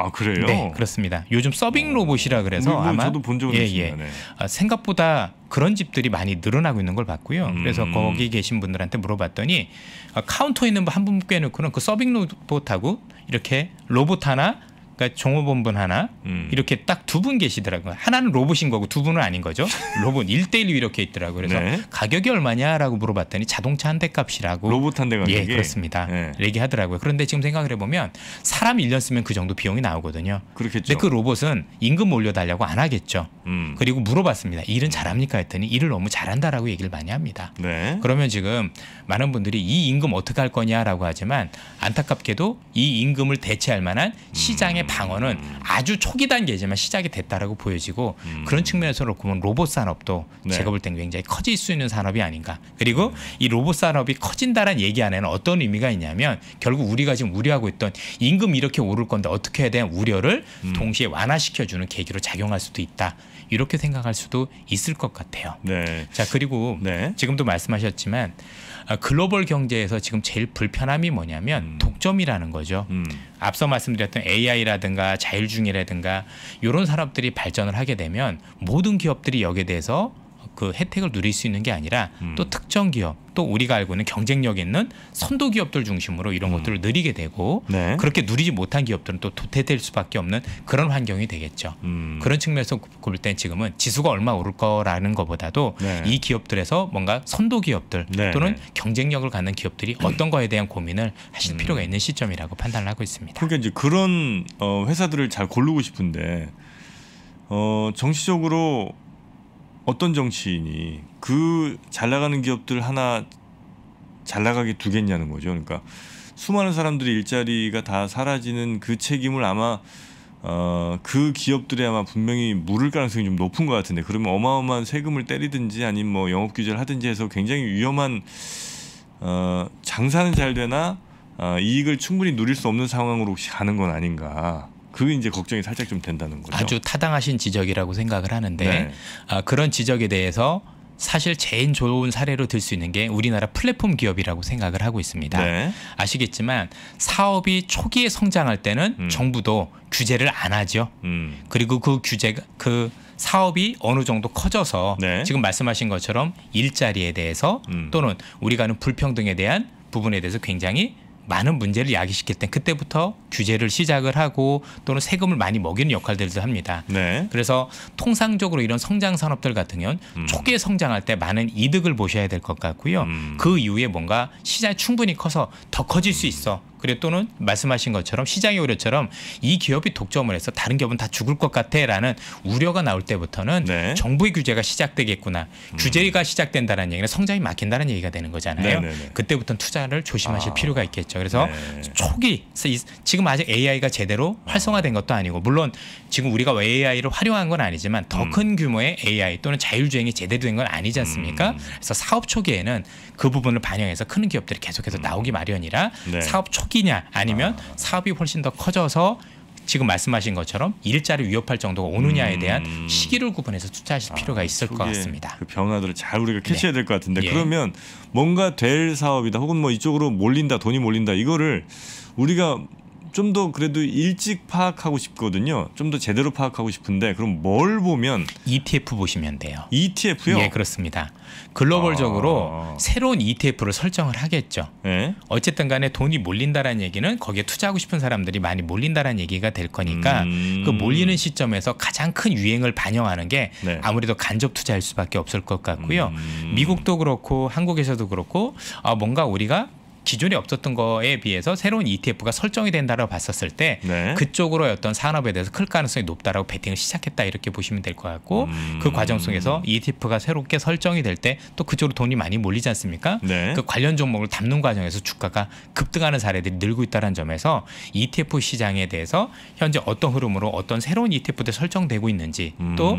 아 그래요? 네 그렇습니다. 요즘 서빙 어, 로봇이라 그래서 뭐, 아마 저도 본 적은 예, 있습니다. 예. 네. 아, 생각보다 그런 집들이 많이 늘어나고 있는 걸 봤고요. 음. 그래서 거기 계신 분들한테 물어봤더니 아, 카운터에 있는 한분 꿰놓고는 그 서빙 로봇하고 이렇게 로봇 하나 그러니까 종업원분 하나 음. 이렇게 딱 두 분 계시더라고요. 하나는 로봇인 거고 두 분은 아닌 거죠. [LAUGHS] 로봇 일대일로 이렇게 있더라고요. 그래서 네. 가격이 얼마냐라고 물어봤더니 자동차 한 대 값이라고 로봇 한대 가격이 예, 그렇습니다. 네. 얘기하더라고요. 그런데 지금 생각을 해보면 사람 일년 쓰면 그 정도 비용이 나오거든요. 그렇겠죠. 근데 그 로봇은 임금 올려달라고 안 하겠죠. 음. 그리고 물어봤습니다. 일은 잘합니까 했더니 일을 너무 잘한다라고 얘기를 많이 합니다. 네. 그러면 지금 많은 분들이 이 임금 어떻게 할 거냐라고 하지만 안타깝게도 이 임금을 대체할 만한 시장의 음. 방어는 아주 초기 단계지만 시작이 됐다라고 보여지고 음. 그런 측면에서 보면 로봇 산업도 네. 제가 볼땐 굉장히 커질 수 있는 산업이 아닌가. 그리고 이 로봇 산업이 커진다는 얘기 안에는 어떤 의미가 있냐면 결국 우리가 지금 우려하고 있던 임금 이렇게 오를 건데 어떻게 해야 되는 우려를 음. 동시에 완화시켜주는 계기로 작용할 수도 있다. 이렇게 생각할 수도 있을 것 같아요. 네. 자 그리고 네. 지금도 말씀하셨지만 아, 글로벌 경제에서 지금 제일 불편함이 뭐냐면 음. 독점이라는 거죠. 음. 앞서 말씀드렸던 AI라든가 자율중이라든가 이런 산업들이 발전을 하게 되면 모든 기업들이 여기에 대해서 그 혜택을 누릴 수 있는 게 아니라 음. 또 특정 기업 또 우리가 알고 있는 경쟁력 있는 선도 기업들 중심으로 이런 음. 것들을 늘리게 되고 네. 그렇게 누리지 못한 기업들은 또 도태될 수밖에 없는 그런 환경이 되겠죠. 음. 그런 측면에서 볼땐 지금은 지수가 얼마 오를 거라는 것보다도 네. 이 기업들에서 뭔가 선도 기업들 네. 또는 네. 경쟁력을 갖는 기업들이 [CLEARS THROAT] 어떤 거에 대한 고민을 하실 음. 필요가 있는 시점이라고 판단을 하고 있습니다. 그러니까 이제 그런 어, 회사들을 잘 고르고 싶은데 어, 정치적으로 어떤 정치인이 그잘 나가는 기업들 하나 잘 나가게 두겠냐는 거죠. 그러니까 수많은 사람들이 일자리가 다 사라지는 그 책임을 아마 어, 그 기업들이 아마 분명히 물을 가능성이 좀 높은 것 같은데 그러면 어마어마한 세금을 때리든지 아니면 뭐 영업 규제를 하든지 해서 굉장히 위험한 어, 장사는 잘 되나 어, 이익을 충분히 누릴 수 없는 상황으로 혹시 가는 건 아닌가 그 이제 걱정이 살짝 좀 된다는 거죠. 아주 타당하신 지적이라고 생각을 하는데 네. 아, 그런 지적에 대해서 사실 제일 좋은 사례로 들 수 있는 게 우리나라 플랫폼 기업이라고 생각을 하고 있습니다. 네. 아시겠지만 사업이 초기에 성장할 때는 음. 정부도 규제를 안 하죠. 음. 그리고 그 규제가 그 사업이 어느 정도 커져서 네. 지금 말씀하신 것처럼 일자리에 대해서 음. 또는 우리가 하는 불평등에 대한 부분에 대해서 굉장히 많은 문제를 야기시킬 땐 그때부터 규제를 시작을 하고 또는 세금을 많이 먹이는 역할들도 합니다. 네. 그래서 통상적으로 이런 성장 산업들 같은 경우는 음. 초기에 성장할 때 많은 이득을 보셔야 될 것 같고요. 음. 그 이후에 뭔가 시장이 충분히 커서 더 커질 수 있어. 그리고 또는 말씀하신 것처럼 시장의 우려처럼 이 기업이 독점을 해서 다른 기업은 다 죽을 것 같아라는 우려가 나올 때부터는 네. 정부의 규제가 시작되겠구나. 음. 규제가 시작된다는 얘기는 성장이 막힌다는 얘기가 되는 거잖아요. 네네네. 네, 네. 그때부터는 투자를 조심하실 아. 필요가 있겠죠. 그래서 네. 초기 지금 아직 AI가 제대로 아. 활성화된 것도 아니고 물론 지금 우리가 AI를 활용한 건 아니지만 더큰 음. 규모의 AI 또는 자율주행이 제대로 된 건 아니지 않습니까? 음. 그래서 사업 초기에는 그 부분을 반영해서 크는 기업들이 계속해서 음. 나오기 마련이라 네. 사업 초기냐 아니면 아. 사업이 훨씬 더 커져서 지금 말씀하신 것처럼 일자를 위협할 정도가 오느냐에 음. 대한 음. 시기를 구분해서 투자하실 아, 필요가 있을 것 같습니다. 그 변화들을 잘 우리가 캐치해야 네. 될것 같은데 네. 그러면 뭔가 될 사업이다 혹은 뭐 이쪽으로 몰린다 돈이 몰린다 이거를 우리가 좀더 그래도 일찍 파악하고 싶거든요. 좀 더 제대로 파악하고 싶은데 그럼 뭘 보면 ETF 보시면 돼요. ETF요? 예, 그렇습니다. 글로벌적으로 아... 새로운 ETF를 설정을 하겠죠. 예? 어쨌든 간에 돈이 몰린다라는 얘기는 거기에 투자하고 싶은 사람들이 많이 몰린다라는 얘기가 될 거니까 음... 그 몰리는 시점에서 가장 큰 유행을 반영하는 게 네. 아무래도 간접 투자일 수밖에 없을 것 같고요. 음... 미국도 그렇고 한국에서도 그렇고 아, 뭔가 우리가 기존에 없었던 거에 비해서 새로운 ETF가 설정이 된다라고 봤었을 때 네. 그쪽으로 어떤 산업에 대해서 클 가능성이 높다라고 베팅을 시작했다 이렇게 보시면 될 것 같고 음. 그 과정 속에서 ETF가 새롭게 설정이 될 때 또 그쪽으로 돈이 많이 몰리지 않습니까? 네. 그 관련 종목을 담는 과정에서 주가가 급등하는 사례들이 늘고 있다는 점에서 ETF 시장에 대해서 현재 어떤 흐름으로 어떤 새로운 ETF들 설정되고 있는지 음. 또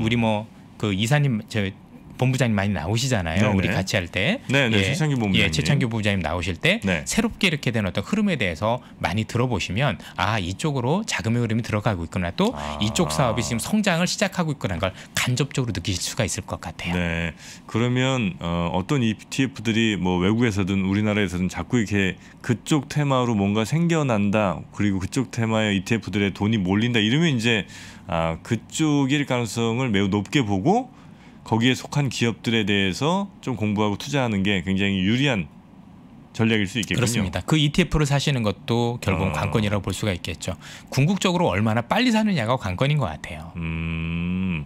우리 뭐 그 이사님 저 본부장님 많이 나오시잖아요. 네네. 우리 같이 할 때. 네, 네. 예, 최창규 본부장님. 예, 최창규 본부장님 나오실 때 네. 새롭게 이렇게 된 어떤 흐름에 대해서 많이 들어보시면 아, 이쪽으로 자금의 흐름이 들어가고 있구나. 또 아. 이쪽 사업이 지금 성장을 시작하고 있구나. 걸 간접적으로 느끼실 수가 있을 것 같아요. 네. 그러면 어, 어떤 ETF들이 뭐 외국에서든 우리나라에서든 자꾸 이렇게 그쪽 테마로 뭔가 생겨난다. 그리고 그쪽 테마의 ETF들의 돈이 몰린다. 이러면 이제 아, 그쪽일 가능성을 매우 높게 보고 거기에 속한 기업들에 대해서 좀 공부하고 투자하는 게 굉장히 유리한 전략일 수 있겠군요. 그렇습니다. 그 ETF를 사시는 것도 결국 은 어. 아. 관건이라고 볼 수가 있겠죠. 궁극적으로 얼마나 빨리 사느냐가 관건인 것 같아요. 음,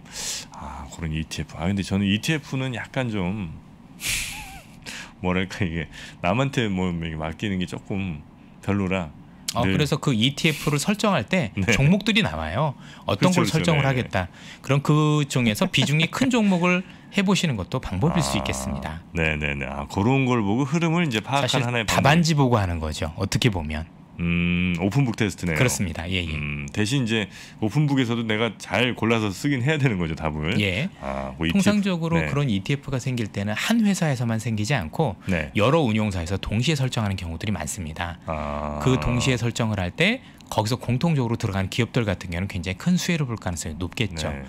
아 그런 ETF. 아 근데 저는 ETF는 약간 좀 [LAUGHS] 뭐랄까 이게 남한테 뭐 맡기는 게 조금 별로라 어, 네. 그래서 그 ETF를 설정할 때 네. 종목들이 나와요. 어떤 그렇걸 설정을 그렇죠. 하겠다. 그럼 그 중에서 비중이 큰 종목을 해보시는 것도 방법일 아, 수 있겠습니다. 네네네. 아, 그런 걸 보고 흐름을 이제 파악하는 하나의 답안지 보고 하는 거죠. 어떻게 보면. 음, 오픈북 테스트네요. 그렇습니다. 예, 예. 음, 대신 이제 오픈북에서도 내가 잘 골라서 쓰긴 해야 되는 거죠, 답을. 예. 아, 뭐 통상적으로 네. 그런 ETF가 생길 때는 한 회사에서만 생기지 않고 네. 여러 운용사에서 동시에 설정하는 경우들이 많습니다. 아. 그 동시에 설정을 할 때 거기서 공통적으로 들어간 기업들 같은 경우는 굉장히 큰 수혜를 볼 가능성이 높겠죠. 네.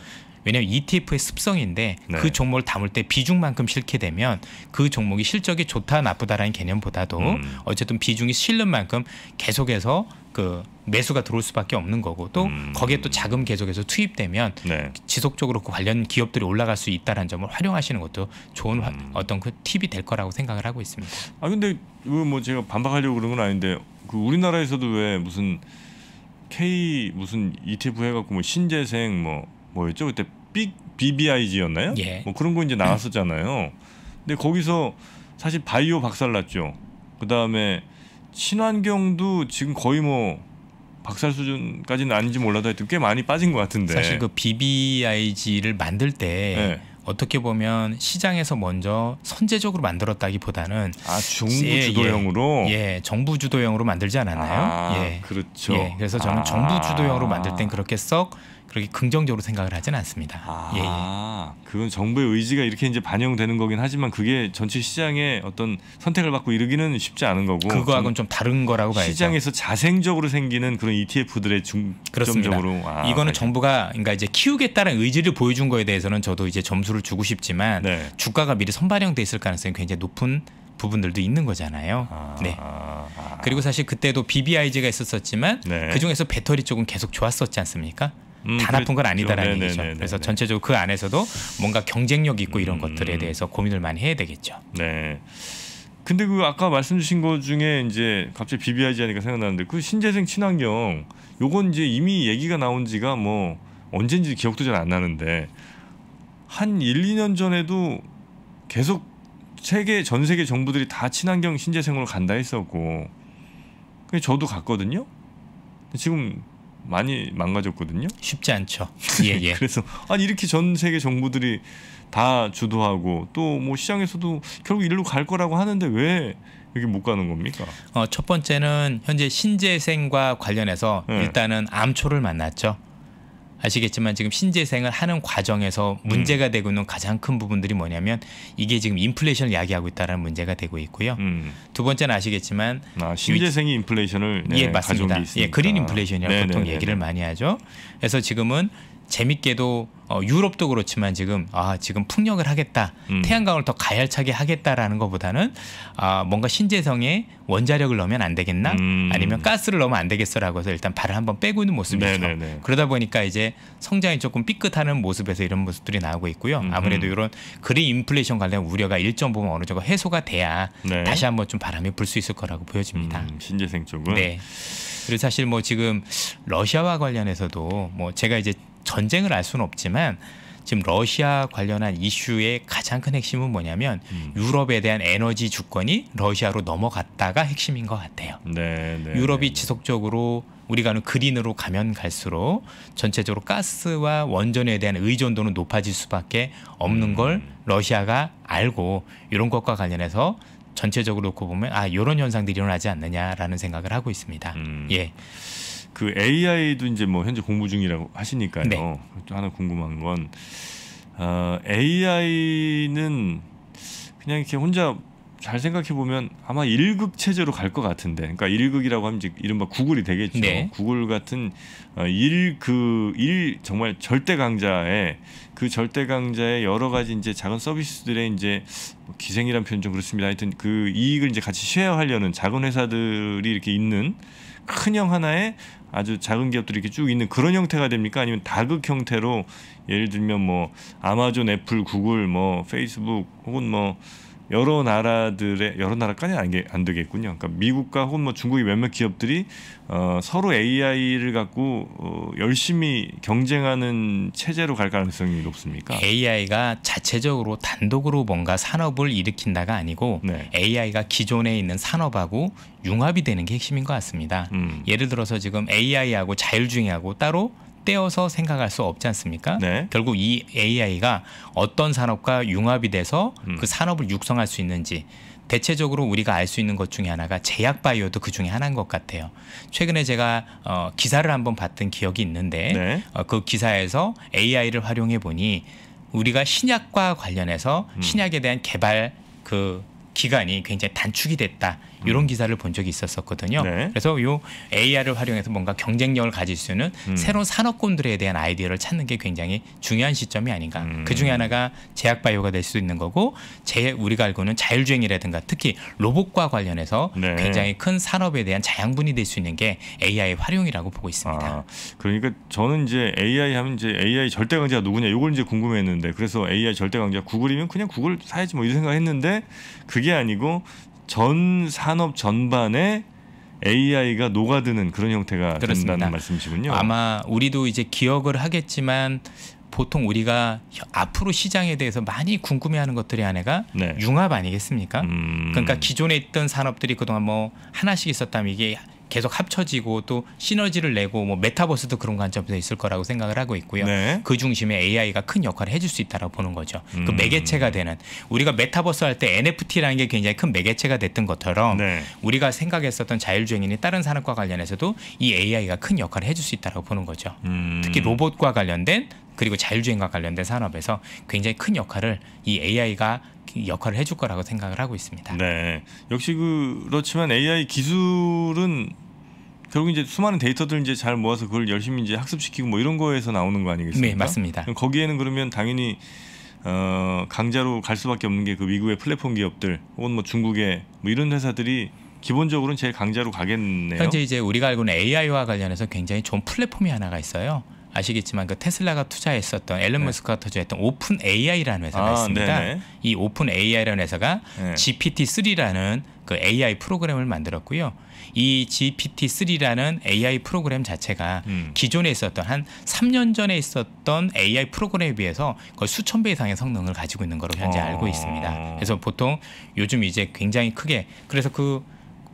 왜냐하면 ETF의 습성인데 네. 그 종목을 담을 때 비중만큼 실게 되면 그 종목이 실적이 좋다 나쁘다라는 개념보다도 음. 어쨌든 비중이 실는 만큼 계속해서 그 매수가 들어올 수밖에 없는 거고 또 음. 거기에 또 자금 계속해서 투입되면 네. 지속적으로 그 관련 기업들이 올라갈 수 있다는 점을 활용하시는 것도 좋은 음. 어떤 그 팁이 될 거라고 생각을 하고 있습니다. 아 근데 그 뭐 제가 반박하려고 그런 건 아닌데 그 우리나라에서도 왜 무슨 K 무슨 ETF 해갖고 뭐 신재생 뭐 뭐였죠 그때 빅 BBIG였나요? 예. 뭐 그런 거 이제 나왔었잖아요. 근데 거기서 사실 바이오 박살났죠. 그 다음에 친환경도 지금 거의 뭐 박살 수준까지는 아닌지 몰라도 하여꽤 많이 빠진 것 같은데. 사실 그 BBIG를 만들 때. 네. 어떻게 보면 시장에서 먼저 선제적으로 만들었다기보다는 아중부 예, 주도형으로 예, 예, 정부 주도형으로 만들지 않았나요? 아, 예. 그렇죠. 예, 그래서 저는 아. 정부 주도형으로 만들 땐 그렇게 썩 그렇게 긍정적으로 생각을 하진 않습니다. 아, 예. 예. 그건 정부의 의지가 이렇게 이제 반영되는 거긴 하지만 그게 전체 시장의 어떤 선택을 받고 이르기는 쉽지 않은 거고. 그거하고는 좀, 좀 다른 거라고 봐야죠. 시장에서 자생적으로 생기는 그런 ETF들의 중, 점적으로 아, 이거는 알겠 아, 예. 정부가 그러니까 이제 키우겠다는 의지를 보여준 거에 대해서는 저도 이제 점수를 주고 싶지만 네. 주가가 미리 선반영돼 있을 가능성이 굉장히 높은 부분들도 있는 거잖아요. 아, 네. 아, 아. 그리고 사실 그때도 BBIG가 있었었지만 네. 그 중에서 배터리 쪽은 계속 좋았었지 않습니까? 음, 다 나쁜 건 아니다라는 네네네 네, 얘기죠. 네, 네, 그래서 전체적으로 그 안에서도 뭔가 경쟁력 있고 이런 음. 것들에 대해서 고민을 많이 해야 되겠죠. 네. 근데 그 아까 말씀 주신 것 중에 이제 갑자기 비비하지 하니까 생각나는데 그 신재생 친환경 요건 이제 이미 얘기가 나온 지가 뭐 언젠지 기억도 잘 안 나는데 한 1, 2년 전에도 계속 세계 전 세계 정부들이 다 친환경 신재생으로 간다 했었고 저도 갔거든요. 지금 많이 망가졌거든요. 쉽지 않죠. [LAUGHS] 예, 예. 그래서 아니 이렇게 전 세계 정부들이 다 주도하고 또 뭐 시장에서도 결국 이리로갈 거라고 하는데 왜 여기 못 가는 겁니까? 어, 첫 번째는 현재 신재생과 관련해서 네. 일단은 암초를 만났죠. 아시겠지만 지금 신재생을 하는 과정에서 문제가 음. 되고 있는 가장 큰 부분들이 뭐냐면 이게 지금 인플레이션을 야기하고 있다는 문제가 되고 있고요. 음. 두 번째는 아시겠지만 아, 신재생이 인플레이션을 예, 네, 예 맞습니다. 예 그린 인플레이션이라고 네네네네. 네, 보통 네, 얘기를 네. 많이 하죠. 그래서 지금은 재밌게도 어, 유럽도 그렇지만 지금 아 지금 풍력을 하겠다 음. 태양광을 더 가열차게 하겠다라는 것보다는 아 뭔가 신재성에 원자력을 넣으면 안 되겠나 음. 아니면 가스를 넣으면 안 되겠어라고 해서 일단 발을 한번 빼고 있는 모습이죠 네네네. 그러다 보니까 이제 성장이 조금 삐끗하는 모습에서 이런 모습들이 나오고 있고요 음흠. 아무래도 이런 그린 인플레이션 관련 우려가 일정 부분 어느 정도 해소가 돼야 네. 다시 한번 좀 바람이 불 수 있을 거라고 보여집니다 음, 신재생 쪽은 네. 그리고 사실 뭐 지금 러시아와 관련해서도 뭐 제가 이제 전쟁을 알 수는 없지만 지금 러시아 관련한 이슈의 가장 큰 핵심은 뭐냐면 음. 유럽에 대한 에너지 주권이 러시아로 넘어갔다가 핵심인 것 같아요. 네, 네, 네 유럽이 네, 지속적으로 우리가 는 그린으로 가면 갈수록 전체적으로 가스와 원전에 대한 의존도는 높아질 수밖에 없는 음. 걸 러시아가 알고 이런 것과 관련해서 전체적으로 놓고 보면 아 이런 현상들이 일어나지 않느냐라는 생각을 하고 있습니다. 음. 예. 그 AI도 이제 뭐 현재 공부 중이라고 하시니까요. 네. 또 하나 궁금한 건 어, AI는 그냥 이렇게 혼자 잘 생각해 보면 아마 일극 체제로 갈 것 같은데, 그러니까 일극이라고 하면 이제 이른바 구글이 되겠죠. 네. 구글 같은 일그일 어, 그일 정말 절대 강자의 그 절대 강자의 여러 가지 이제 작은 서비스들의 이제 뭐 기생이란 표현 좀 그렇습니다. 하여튼 그 이익을 이제 같이 쉐어하려는 작은 회사들이 이렇게 있는 큰형 하나의 아주 작은 기업들이 이렇게 쭉 있는 그런 형태가 됩니까? 아니면 다극 형태로 예를 들면 뭐 아마존, 애플, 구글, 뭐 페이스북 혹은 뭐 여러 나라들의 여러 나라까지 안안 되겠군요. 그러니까 미국과 혹은 뭐 중국의 몇몇 기업들이 어, 서로 AI를 갖고 어, 열심히 경쟁하는 체제로 갈 가능성이 높습니까? AI가 자체적으로 단독으로 뭔가 산업을 일으킨다가 아니고 네. AI가 기존에 있는 산업하고 융합이 되는 게 핵심인 것 같습니다. 음. 예를 들어서 지금 AI하고 자율주행하고 따로 떼어서 생각할 수 없지 않습니까? 네. 결국 이 AI가 어떤 산업과 융합이 돼서 음. 그 산업을 육성할 수 있는지 대체적으로 우리가 알 수 있는 것 중에 하나가 제약 바이오도 그 중에 하나인 것 같아요. 최근에 제가 어, 기사를 한번 봤던 기억이 있는데 네. 어, 그 기사에서 AI를 활용해 보니 우리가 신약과 관련해서 음. 신약에 대한 개발 그 기간이 굉장히 단축이 됐다. 이런 기사를 본 적이 있었었거든요. 네. 그래서 요 AR을 활용해서 뭔가 경쟁력을 가질 수 있는 음. 새로운 산업군들에 대한 아이디어를 찾는 게 굉장히 중요한 시점이 아닌가. 음. 그 중에 하나가 제약 바이오가 될 수 있는 거고 제 우리가 알고는 자율주행이라든가 특히 로봇과 관련해서 네. 굉장히 큰 산업에 대한 자양분이 될 수 있는 게 AI 활용이라고 보고 있습니다. 아, 그러니까 저는 이제 AI 하면 이제 AI 절대 강자가 누구냐 이걸 이제 궁금했는데 그래서 AI 절대 강자 구글이면 그냥 구글 사야지 뭐 이런 생각했는데 그게 아니고 전 산업 전반에 AI가 녹아드는 그런 형태가 그렇습니다. 된다는 말씀이시군요. 아마 우리도 이제 기억을 하겠지만 보통 우리가 앞으로 시장에 대해서 많이 궁금해하는 것들이 하나가 네. 융합 아니겠습니까? 음... 그러니까 기존에 있던 산업들이 그동안 뭐 하나씩 있었다면 이게 계속 합쳐지고 또 시너지를 내고 뭐 메타버스도 그런 관점에서 있을 거라고 생각을 하고 있고요. 네. 그 중심에 AI가 큰 역할을 해줄 수 있다라고 보는 거죠. 그 음. 그 매개체가 되는 우리가 메타버스 할 때 NFT라는 게 굉장히 큰 매개체가 됐던 것처럼 네. 우리가 생각했었던 자율주행이니 다른 산업과 관련해서도 이 AI가 큰 역할을 해줄 수 있다라고 보는 거죠. 음. 특히 로봇과 관련된 그리고 자율주행과 관련된 산업에서 굉장히 큰 역할을 이 AI가 역할을 해줄 거라고 생각을 하고 있습니다. 네, 역시 그렇지만 AI 기술은 결국 이제 수많은 데이터들 이제 잘 모아서 그걸 열심히 이제 학습시키고 뭐 이런 거에서 나오는 거 아니겠습니까? 네, 맞습니다. 거기에는 그러면 당연히 어, 강자로 갈 수밖에 없는 게그 미국의 플랫폼 기업들 혹은 뭐 중국의 뭐 이런 회사들이 기본적으로는 제일 강자로 가겠네요. 현재 이제 우리가 알고는 있 AI와 관련해서 굉장히 좋은 플랫폼이 하나가 있어요. 아시겠지만 그 테슬라가 투자했었던 앨런 네. 머스크가 투자했던 오픈 AI라는 회사가 아, 있습니다. 네네. 네. 이 오픈 AI라는 회사가 네. GPT-3라는 그 AI 프로그램을 만들었고요. 이 GPT-3라는 AI 프로그램 자체가 음. 기존에 있었던 한 3년 전에 있었던 AI 프로그램에 비해서 거의 수천 배 이상의 성능을 가지고 있는 걸로 현재 어... 알고 있습니다. 그래서 보통 요즘 이제 굉장히 크게 그래서 그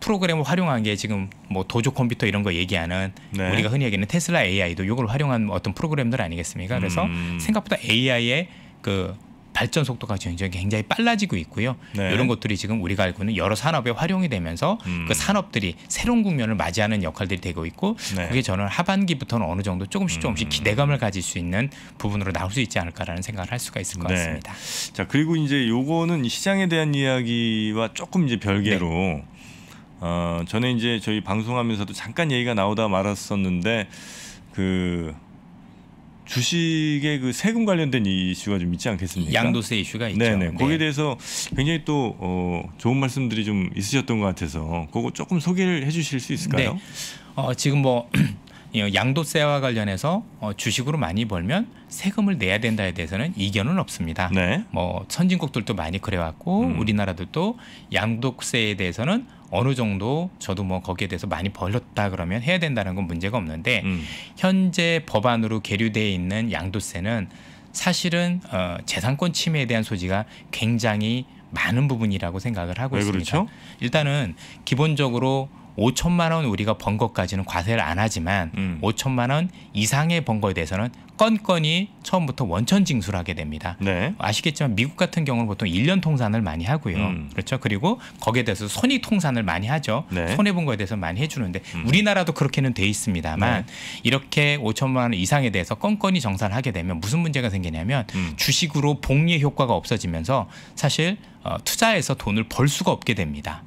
프로그램을 활용한 게 지금 뭐 도조 컴퓨터 이런 거 얘기하는 네. 우리가 흔히 얘기하는 테슬라 AI도 이걸 활용한 어떤 프로그램들 아니겠습니까? 그래서 음. 생각보다 AI의 그 발전 속도가 굉장히, 굉장히 빨라지고 있고요. 네. 이런 것들이 지금 우리가 알고 있는 여러 산업에 활용이 되면서 음. 그 산업들이 새로운 국면을 맞이하는 역할들이 되고 있고 네. 그게 저는 하반기부터는 어느 정도 조금씩 조금씩 음. 기대감을 가질 수 있는 부분으로 나올 수 있지 않을까라는 생각을 할 수가 있을 것 네. 같습니다. 자 그리고 이제 요거는 시장에 대한 이야기와 조금 이제 별개로 네. 어, 전에 이제 저희 방송하면서도 잠깐 얘기가 나오다 말았었는데 그 주식의 그 세금 관련된 이슈가 좀 있지 않겠습니까? 양도세 이슈가 있죠. 네네. 거기에 네. 대해서 굉장히 또 어, 좋은 말씀들이 좀 있으셨던 것 같아서 그거 조금 소개를 해주실 수 있을까요? 네. 어, 지금 뭐 [CLEARS THROAT] 양도세와 관련해서 어, 주식으로 많이 벌면 세금을 내야 된다에 대해서는 이견은 없습니다. 네. 뭐 선진국들도 많이 그래왔고 음. 우리나라도 또 양도세에 대해서는 어느 정도 저도 뭐 거기에 대해서 많이 벌렸다 그러면 해야 된다는 건 문제가 없는데 음. 현재 법안으로 계류돼 있는 양도세는 사실은 어, 재산권 침해에 대한 소지가 굉장히 많은 부분이라고 생각을 하고 있습니다. 그렇죠? 일단은 기본적으로 오천만원 우리가 번 것까지는 과세를 안 하지만 음. 오천만원 이상의 번 거에 대해서는 건건이 처음부터 원천 징수를 하게 됩니다. 네. 아시겠지만 미국 같은 경우는 보통 일년 통산을 많이 하고요. 음. 그렇죠. 그리고 거기에 대해서 손익 통산을 많이 하죠. 네. 손해 본 거에 대해서 많이 해 주는데 음. 우리나라도 그렇게는 돼 있습니다만 네. 이렇게 오천만원 이상에 대해서 건건이 정산하게 을 되면 무슨 문제가 생기냐면 음. 주식으로 복리의 효과가 없어지면서 사실 어, 투자해서 돈을 벌 수가 없게 됩니다.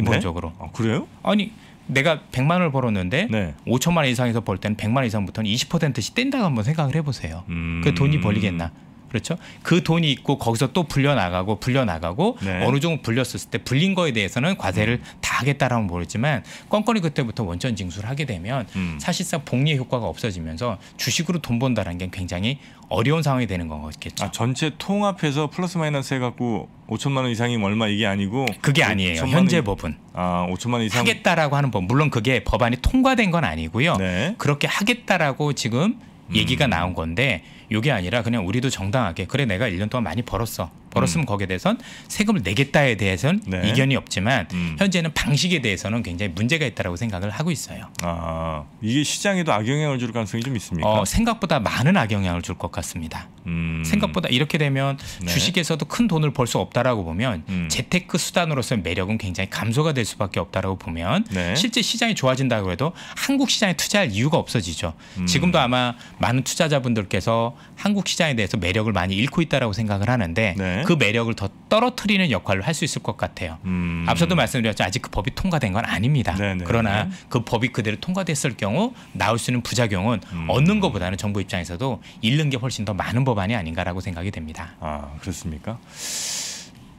네. 기본적으로. 네? 아, 그래요? 아니 내가 100만 원을 벌었는데 네. 5천만 원 이상에서 벌 때는 100만 원 이상부터는 20%씩 뗀다고 한번 생각을 해보세요. 음... 그 돈이 음. 벌리겠나? 그렇죠? 그 돈이 있고 거기서 또 불려 나가고 불려 나가고 네. 어느 정도 불렸을 때 불린 거에 대해서는 과세를 음. 다 하겠다라면 모르지만 껌껌이 그때부터 원천 징수를 하게 되면 음. 사실상 복리의 효과가 없어지면서 주식으로 돈번다는게 굉장히 어려운 상황이 되는 거겠죠. 아, 전체 통합해서 플러스 마이너스 해갖고 5천만 원 이상이면 얼마 이게 아니고 그게 아니에요. 현재 이... 법은 아 5천만 원 이상 하겠다라고 하는 법 물론 그게 법안이 통과된 건 아니고요. 네. 그렇게 하겠다라고 지금 음. 얘기가 나온 건데 이게 아니라 그냥 우리도 정당하게 그래 내가 1년 동안 많이 벌었어. 벌었으면 음. 거기에 대해서는 세금을 내겠다에 대해선 네. 이견이 없지만 음. 현재는 방식에 대해서는 굉장히 문제가 있다라고 생각을 하고 있어요. 아 이게 시장에도 악영향을 줄 가능성이 좀 있습니까? 어, 생각보다 많은 악영향을 줄 것 같습니다. 음. 생각보다 이렇게 되면 네. 주식에서도 큰 돈을 벌 수 없다라고 보면 음. 재테크 수단으로서의 매력은 굉장히 감소가 될 수밖에 없다라고 보면 네. 실제 시장이 좋아진다고 해도 한국 시장에 투자할 이유가 없어지죠. 음. 지금도 아마 많은 투자자분들께서 한국 시장에 대해서 매력을 많이 잃고 있다라고 생각을 하는데 네. 네. 그 매력을 더 떨어뜨리는 역할을 할 수 있을 것 같아요. 음. 앞서도 말씀드렸지만 아직 그 법이 통과된 건 아닙니다. 네네. 네. 그러나 그 법이 그대로 통과됐을 경우 나올 수 있는 부작용은 음. 얻는 것보다는 정부 입장에서도 잃는 게 훨씬 더 많은 법안이 아닌가라고 생각이 됩니다. 아 그렇습니까?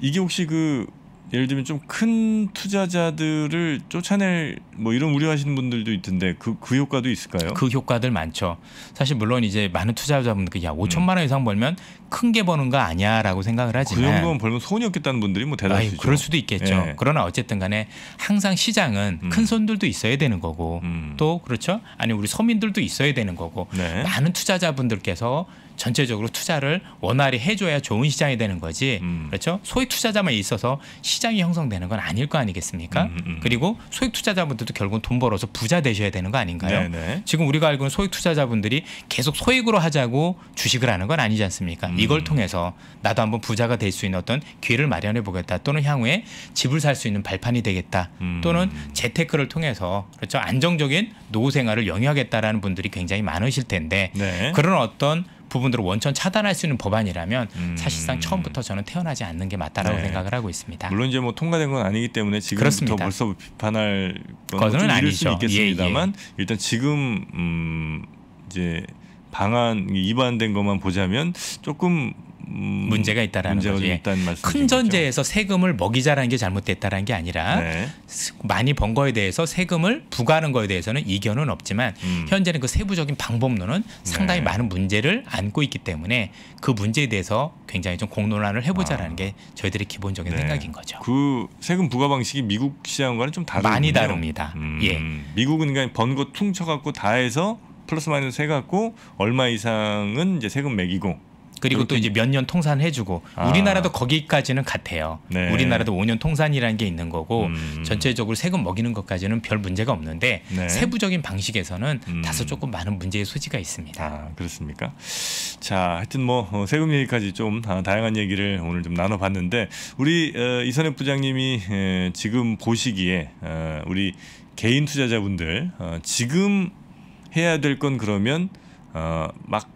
이게 혹시 그 예를 들면 좀 큰 투자자들을 쫓아낼 뭐 이런 우려하시는 분들도 있던데 그, 그 효과도 있을까요? 그 효과들 많죠. 사실 물론 이제 많은 투자자분들 그야 5천만 원 이상 벌면 큰 게 버는 거 아니야라고 생각을 그 하지만 그 정도면 벌면 손이 없겠다는 분들이 뭐대단하죠 그럴 수도 있겠죠. 예. 그러나 어쨌든 간에 항상 시장은 음. 큰 손들도 있어야 되는 거고 음. 또 그렇죠. 아니 우리 서민들도 있어야 되는 거고 네. 많은 투자자분들께서 전체적으로 투자를 원활히 해줘야 좋은 시장이 되는 거지 음. 그렇죠 소액 투자자만 있어서 시장이 형성되는 건 아닐 거 아니겠습니까 음음. 음, 음. 그리고 소액 투자자분들도 결국은 돈 벌어서 부자 되셔야 되는 거 아닌가요 네네. 네. 지금 우리가 알고 있는 소액 투자자분들이 계속 소액으로 하자고 주식을 하는 건 아니지 않습니까 음. 이걸 통해서 나도 한번 부자가 될 수 있는 어떤 기회를 마련해 보겠다 또는 향후에 집을 살 수 있는 발판이 되겠다 음. 또는 재테크를 통해서 그렇죠 안정적인 노후 생활을 영위하겠다라는 분들이 굉장히 많으실 텐데 네. 그런 어떤 부분들을 원천 차단할 수 있는 법안이라면 음. 사실상 처음부터 저는 태어나지 않는 게 맞다라고 네. 생각을 하고 있습니다. 물론 이제 뭐 통과된 건 아니기 때문에 지금부터 그렇습 벌써 비판할 것은 아니수 있겠습니다만 예, 예. 일단 지금 음 이제 방안 위반된 것만 보자면 조금 음, 문제가 있다라는 문제가 거죠. 큰 전제에서 세금을 먹이자라는 게 잘못됐다라는 게 아니라 네. 많이 번 거에 대해서 세금을 부과하는 거에 대해서는 이견은 없지만 음. 현재는 그 세부적인 방법론은 상당히 네. 많은 문제를 안고 있기 때문에 그 문제에 대해서 굉장히 좀 공론화를 해보자라는 아. 게 저희들의 기본적인 네. 생각인 거죠. 그 세금 부과 방식이 미국 시장과는 좀 다르죠. 많이 다릅니다. 음. 예. 미국은 그냥 번거 퉁쳐갖고 다 해서 플러스 마이너스 해갖고 얼마 이상은 이제 세금 매기고 그리고 또 이제 몇 년 통산해주고 아. 우리나라도 거기까지는 같아요. 네. 우리나라도 5년 통산이라는 게 있는 거고 음. 전체적으로 세금 먹이는 것까지는 별 문제가 없는데 네. 세부적인 방식에서는 음. 다소 조금 많은 문제의 소지가 있습니다. 아, 그렇습니까? 자, 하여튼 뭐 어, 세금 얘기까지 좀 아, 다양한 얘기를 오늘 좀 나눠봤는데 우리 어, 이선혜 부장님이 지금 보시기에 어, 우리 개인 투자자분들 지금 해야 될 건 그러면 막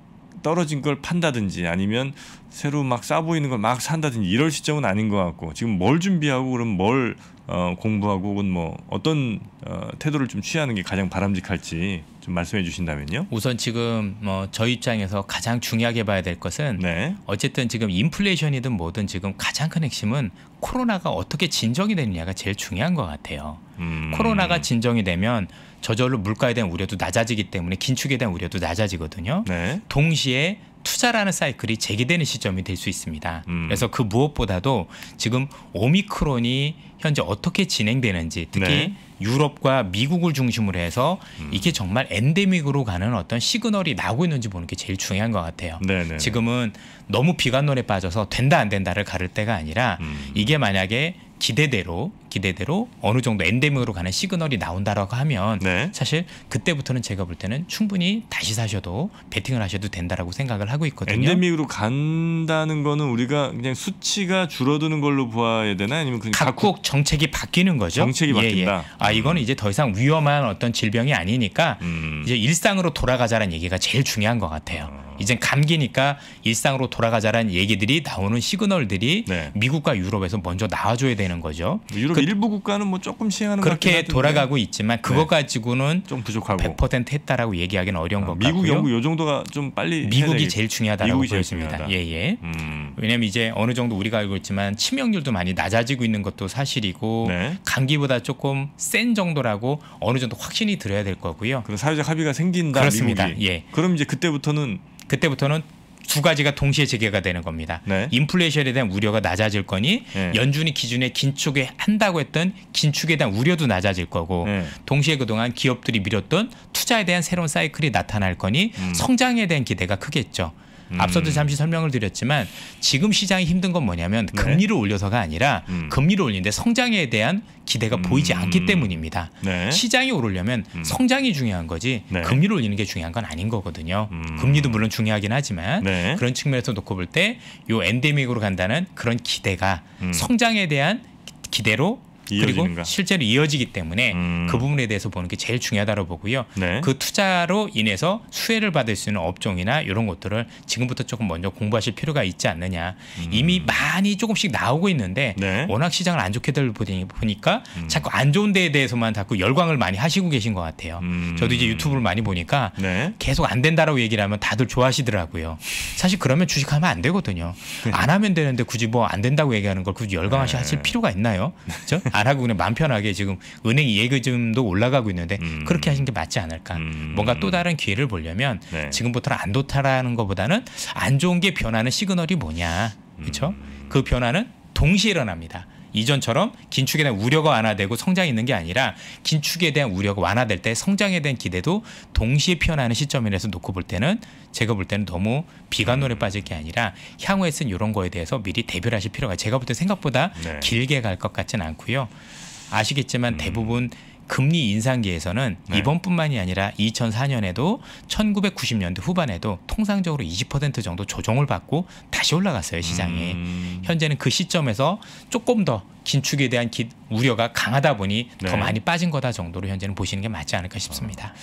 떨어진 걸 판다든지 아니면 새로 막 싸 보이는 걸 막 산다든지 이럴 시점은 아닌 것 같고 지금 뭘 준비하고 그럼 뭘 어, 공부하고 혹은 뭐 어떤 어, 태도를 좀 취하는 게 가장 바람직할지 좀 말씀해 주신다면요. 우선 지금 뭐저희 입장에서 가장 중요하게 봐야 될 것은 네. 어쨌든 지금 인플레이션이든 뭐든 지금 가장 큰 핵심은 코로나가 어떻게 진정이 되느냐가 제일 중요한 것 같아요. 음. 코로나가 진정이 되면 저절로 물가에 대한 우려도 낮아지기 때문에 긴축에 대한 우려도 낮아지거든요. 네. 동시에 투자라는 사이클이 재개되는 시점이 될 수 있습니다. 음. 그래서 그 무엇보다도 지금 오미크론이 현재 어떻게 진행되는지 특히 네. 유럽과 미국을 중심으로 해서 음. 이게 정말 엔데믹으로 가는 어떤 시그널이 나오고 있는지 보는 게 제일 중요한 것 같아요. 네네네. 네, 네. 지금은 너무 비관론에 빠져서 된다 안 된다를 가를 때가 아니라 음. 이게 만약에 기대대로 기대대로 어느 정도 엔데믹으로 가는 시그널이 나온다라고 하면 네. 사실 그때부터는 제가 볼 때는 충분히 다시 사셔도 베팅을 하셔도 된다라고 생각을 하고 있거든요. 엔데믹으로 간다는 거는 우리가 그냥 수치가 줄어드는 걸로 보아야 되나 아니면 그냥 각국, 각국 정책이 바뀌는 거죠. 정책이 예, 예. 바뀐다. 예. 아 이거는 음. 이제 더 이상 위험한 어떤 질병이 아니니까 음. 이제 일상으로 돌아가자는 얘기가 제일 중요한 것 같아요. 어. 이젠 감기니까 일상으로 돌아가자라는 얘기들이 나오는 시그널들이 네. 미국과 유럽에서 먼저 나와줘야 되는 거죠. 유럽 그, 일부 국가는 뭐 조금 시행하는 그렇게 돌아가고 있지만 그거 네. 가지고는 좀 부족하고 100% 했다라고 얘기하기는 어려운 아, 것 미국, 같고요. 미국, 영국 요 정도가 좀 빨리 미국이 제일 중요하다라고 미국이 보였습니다. 예예. 예. 음. 왜냐하면 이제 어느 정도 우리가 알고 있지만 치명률도 많이 낮아지고 있는 것도 사실이고 네. 감기보다 조금 센 정도라고 어느 정도 확신이 들어야 될 거고요. 그런 사회적 합의가 생긴다. 그렇습니다. 미국이. 예. 그럼 이제 그때부터는 그때부터는 두 가지가 동시에 재개가 되는 겁니다. 네. 인플레이션에 대한 우려가 낮아질 거니 네. 연준이 기준에 긴축에 한다고 했던 긴축에 대한 우려도 낮아질 거고 네. 동시에 그동안 기업들이 미뤘던 투자에 대한 새로운 사이클이 나타날 거니 음. 성장에 대한 기대가 크겠죠. 음. 앞서도 잠시 설명을 드렸지만 지금 시장이 힘든 건 뭐냐면 네. 금리를 올려서가 아니라 음. 금리를 올리는데 성장에 대한 기대가 보이지 음. 않기 때문입니다. 네. 시장이 오르려면 음. 성장이 중요한 거지 네. 금리를 올리는 게 중요한 건 아닌 거거든요. 음. 금리도 물론 중요하긴 하지만 네. 그런 측면에서 놓고 볼 때 요 엔데믹으로 간다는 그런 기대가 성장에 대한 기대로 그리고 실제로 이어지기 때문에 음. 그 부분에 대해서 보는 게 제일 중요하다고 보고요. 네. 그 투자로 인해서 수혜를 받을 수 있는 업종이나 이런 것들을 지금부터 조금 먼저 공부하실 필요가 있지 않느냐. 음. 이미 많이 조금씩 나오고 있는데 네. 워낙 시장을 안 좋게 들 보니까 음. 자꾸 안 좋은 데에 대해서만 자꾸 열광을 많이 하시고 계신 것 같아요. 음. 저도 이제 유튜브를 많이 보니까 네. 계속 안 된다라고 얘기를 하면 다들 좋아하시더라고요. 사실 그러면 주식하면 안 되거든요. 네. 안 하면 되는데 굳이 뭐 안 된다고 얘기하는 걸 굳이 열광하시 네. 하실 필요가 있나요? 그렇죠? 안 하고 그냥 마음 편하게 지금 은행 예금도 올라가고 있는데 음. 그렇게 하시는 게 맞지 않을까. 음. 뭔가 또 다른 기회를 보려면 네. 지금부터는 안 좋다라는 것보다는 안 좋은 게 변하는 시그널이 뭐냐. 그렇죠? 그 변화는 동시에 일어납니다. 이전처럼 긴축에 대한 우려가 완화되고 성장이 있는 게 아니라 긴축에 대한 우려가 완화될 때 성장에 대한 기대도 동시에 피어나는 시점이라서 놓고 볼 때는 제가 볼 때는 너무 비관론에 음. 빠질 게 아니라 향후에 쓴 이런 거에 대해서 미리 대비를 하실 필요가 제가 볼 때 생각보다 네. 길게 갈 것같지는 않고요. 아시겠지만 음. 대부분 금리 인상기에서는 네. 이번뿐만이 아니라 2004년에도 1990년대 후반에도 통상적으로 20% 정도 조정을 받고 다시 올라갔어요 시장이 음... 현재는 그 시점에서 조금 더 긴축에 대한 기, 우려가 강하다 보니 네. 더 많이 빠진 거다 정도로 현재는 보시는 게 맞지 않을까 싶습니다. 어.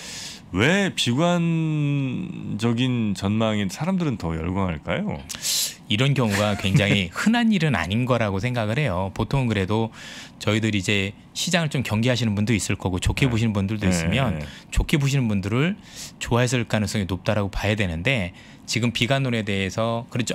왜 비관적인 전망인 사람들은 더 열광할까요? 이런 경우가 굉장히 [LAUGHS] 네. 흔한 일은 아닌 거라고 생각을 해요. 보통 은 그래도 저희들 이제 시장을 좀 경계하시는 분도 있을 거고 좋게 네. 보시는 분들도 네. 있으면 좋게 보시는 분들을 좋아했을 가능성이 높다라고 봐야 되는데 지금 비관론에 대해서 그렇죠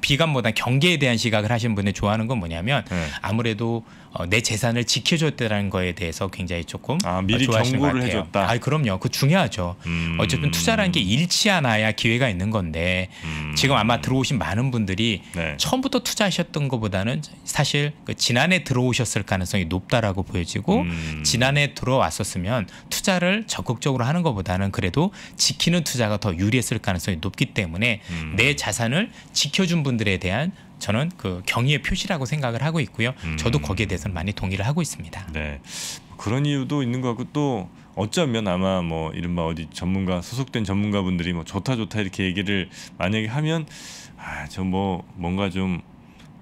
비관보다 경계에 대한 시각을 하시는 분들 좋아하는 건 뭐냐면 네. 아무래도 어, 내 재산을 지켜줬다라는 거에 대해서 굉장히 조금 아, 미리 어, 경고를 해줬다. 아 그럼요, 그 중요하죠. 음... 어쨌든 투자라는 게 잃지 않아야 기회가 있는 건데 음... 지금 아마 들어오신 많은 분들이 네. 처음부터 투자하셨던 것보다는 사실 그 지난해 들어오셨을 가능성이 높다라고 보여지고 음... 지난해 들어왔었으면 투자를 적극적으로 하는 것보다는 그래도 지키는 투자가 더 유리했을 가능성이 높기 때문에 음. 내 자산을 지켜준 분들에 대한 저는 그 경의의 표시라고 생각을 하고 있고요. 음. 저도 거기에 대해서는 많이 동의를 하고 있습니다. 네. 그런 이유도 있는 것 같고 또 어쩌면 아마 뭐 이른바 어디 전문가 소속된 전문가분들이 뭐 좋다 좋다 이렇게 얘기를 만약에 하면 아 저 뭐 뭔가 좀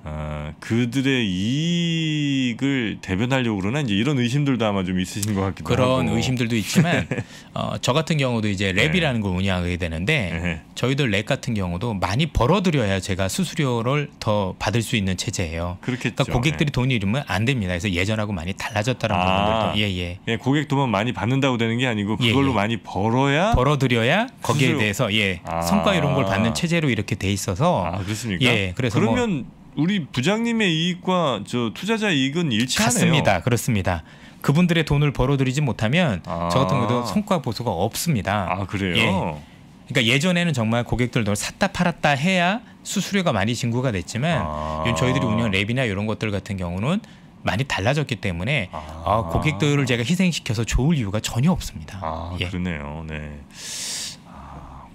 어, 그들의 이익을 대변하려고 그러나 이제 이런 의심들도 아마 좀 있으신 것 같기도 그런 하고 그런 의심들도 있지만 [LAUGHS] 어, 저 같은 경우도 이제 네. 랩이라는 네. 걸 운영하게 되는데 네. 저희들 랩 같은 경우도 많이 벌어들여야 제가 수수료를 더 받을 수 있는 체제예요. 그렇겠죠. 그러니까 고객들이 네. 돈이 이으면안 됩니다. 그래서 예전하고 많이 달라졌다라는 아, 예예. 예. 예, 예 고객 돈만 뭐 많이 받는다고 되는 게 아니고 예, 그걸로 예, 많이 벌어야 벌어들여야 거기에 대해서 예 아. 성과 이런 걸 받는 체제로 이렇게 돼 있어서 아, 그렇습니까? 예, 그래서 뭐 그러면 뭐, 우리 부장님의 이익과 저 투자자 이익은 일치하네요. 같습니다. 그렇습니다. 그분들의 돈을 벌어들이지 못하면 아. 저 같은 경우도 성과 보수가 없습니다. 아 그래요? 예. 그러니까 예전에는 정말 고객들 널 샀다 팔았다 해야 수수료가 많이 진구가 됐지만 아. 저희들이 운영 랩이나 이런 것들 같은 경우는 많이 달라졌기 때문에 아. 아. 고객들을 제가 희생시켜서 좋을 이유가 전혀 없습니다. 아 예. 그러네요. 네.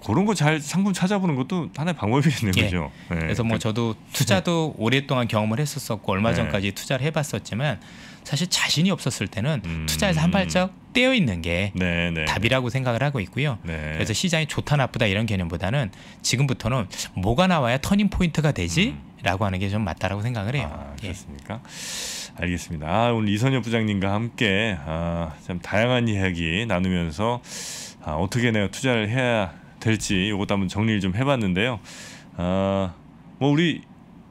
그런 거 잘 상품 찾아보는 것도 하나의 방법이겠네요, 예. 그죠? 예. 그래서 뭐 그 저도 투자도 음. 오랫동안 경험을 했었었고 얼마 예. 전까지 투자를 해봤었지만 사실 자신이 없었을 때는 음. 투자에서 한 발짝 떼어 있는 게 네네. 네, 네. 답이라고 생각을 하고 있고요. 네. 그래서 시장이 좋다 나쁘다 이런 개념보다는 지금부터는 뭐가 나와야 터닝 포인트가 되지? 음. 라고 하는 게 좀 맞다라고 생각을 해요. 아, 예. 그렇습니까? 예. 알겠습니다. 아, 오늘 이선엽 부장님과 함께 아, 참 다양한 이야기 나누면서 아, 어떻게 내가 투자를 해야 될지 이것도 한번 정리를 좀 해봤는데요. 아, 뭐 우리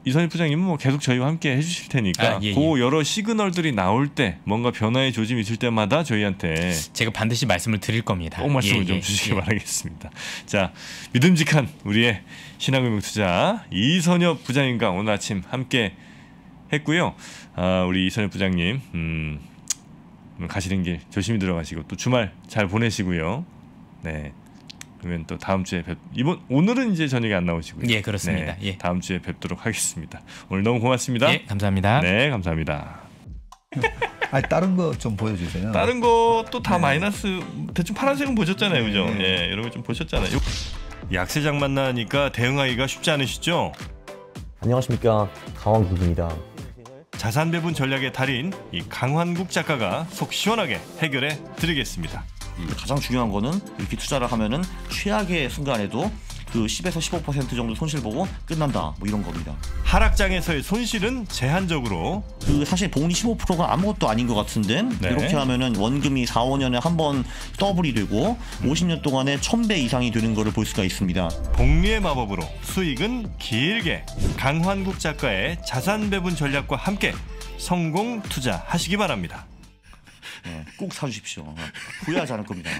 이선희 부장님은 뭐 계속 저희와 함께 해주실 테니까 아, 예, 예. 그 여러 시그널들이 나올 때 뭔가 변화의 조짐이 있을 때마다 저희한테 제가 반드시 말씀을 드릴 겁니다. 꼭 말씀을 예, 좀 예, 주시기 예. 바라겠습니다. 자 믿음직한 우리의 신한금융투자 이선엽 부장님과 오늘 아침 함께 했고요. 아, 우리 이선엽 부장님 음, 가시는 길 조심히 들어가시고 또 주말 잘 보내시고요. 네. 그러면 또 다음 주에 뵙 이번 오늘은 이제 저녁에 안 나오시고요. 예, 그렇습니다. 네, 예. 다음 주에 뵙도록 하겠습니다. 오늘 너무 고맙습니다. 예, 감사합니다. 네, 감사합니다. [LAUGHS] 아 다른 거 좀 보여주세요. 다른 것도 다 네. 마이너스 대충 파란색은 보셨잖아요, 그죠? 네. 예, 여러분 좀 보셨잖아요. 약세장 만나니까 대응하기가 쉽지 않으시죠? 안녕하십니까 강원국입니다. 자산 배분 전략의 달인 이 강환국 작가가 속 시원하게 해결해 드리겠습니다. 가장 중요한 거는 이렇게 투자를 하면은 최악의 순간에도 그 10에서 15% 정도 손실 보고 끝난다 뭐 이런 겁니다. 하락장에서의 손실은 제한적으로 그 사실 돈이 15%가 아무것도 아닌 것 같은데 네. 이렇게 하면은 원금이 4, 5년에 한 번 더블이 되고 50년 음. 동안에 1000배 이상이 되는 것을 볼 수가 있습니다. 복리의 마법으로 수익은 길게 강환국 작가의 자산 배분 전략과 함께 성공 투자하시기 바랍니다. 예, 꼭 사주십시오. 예, 후회하지 않을 겁니다.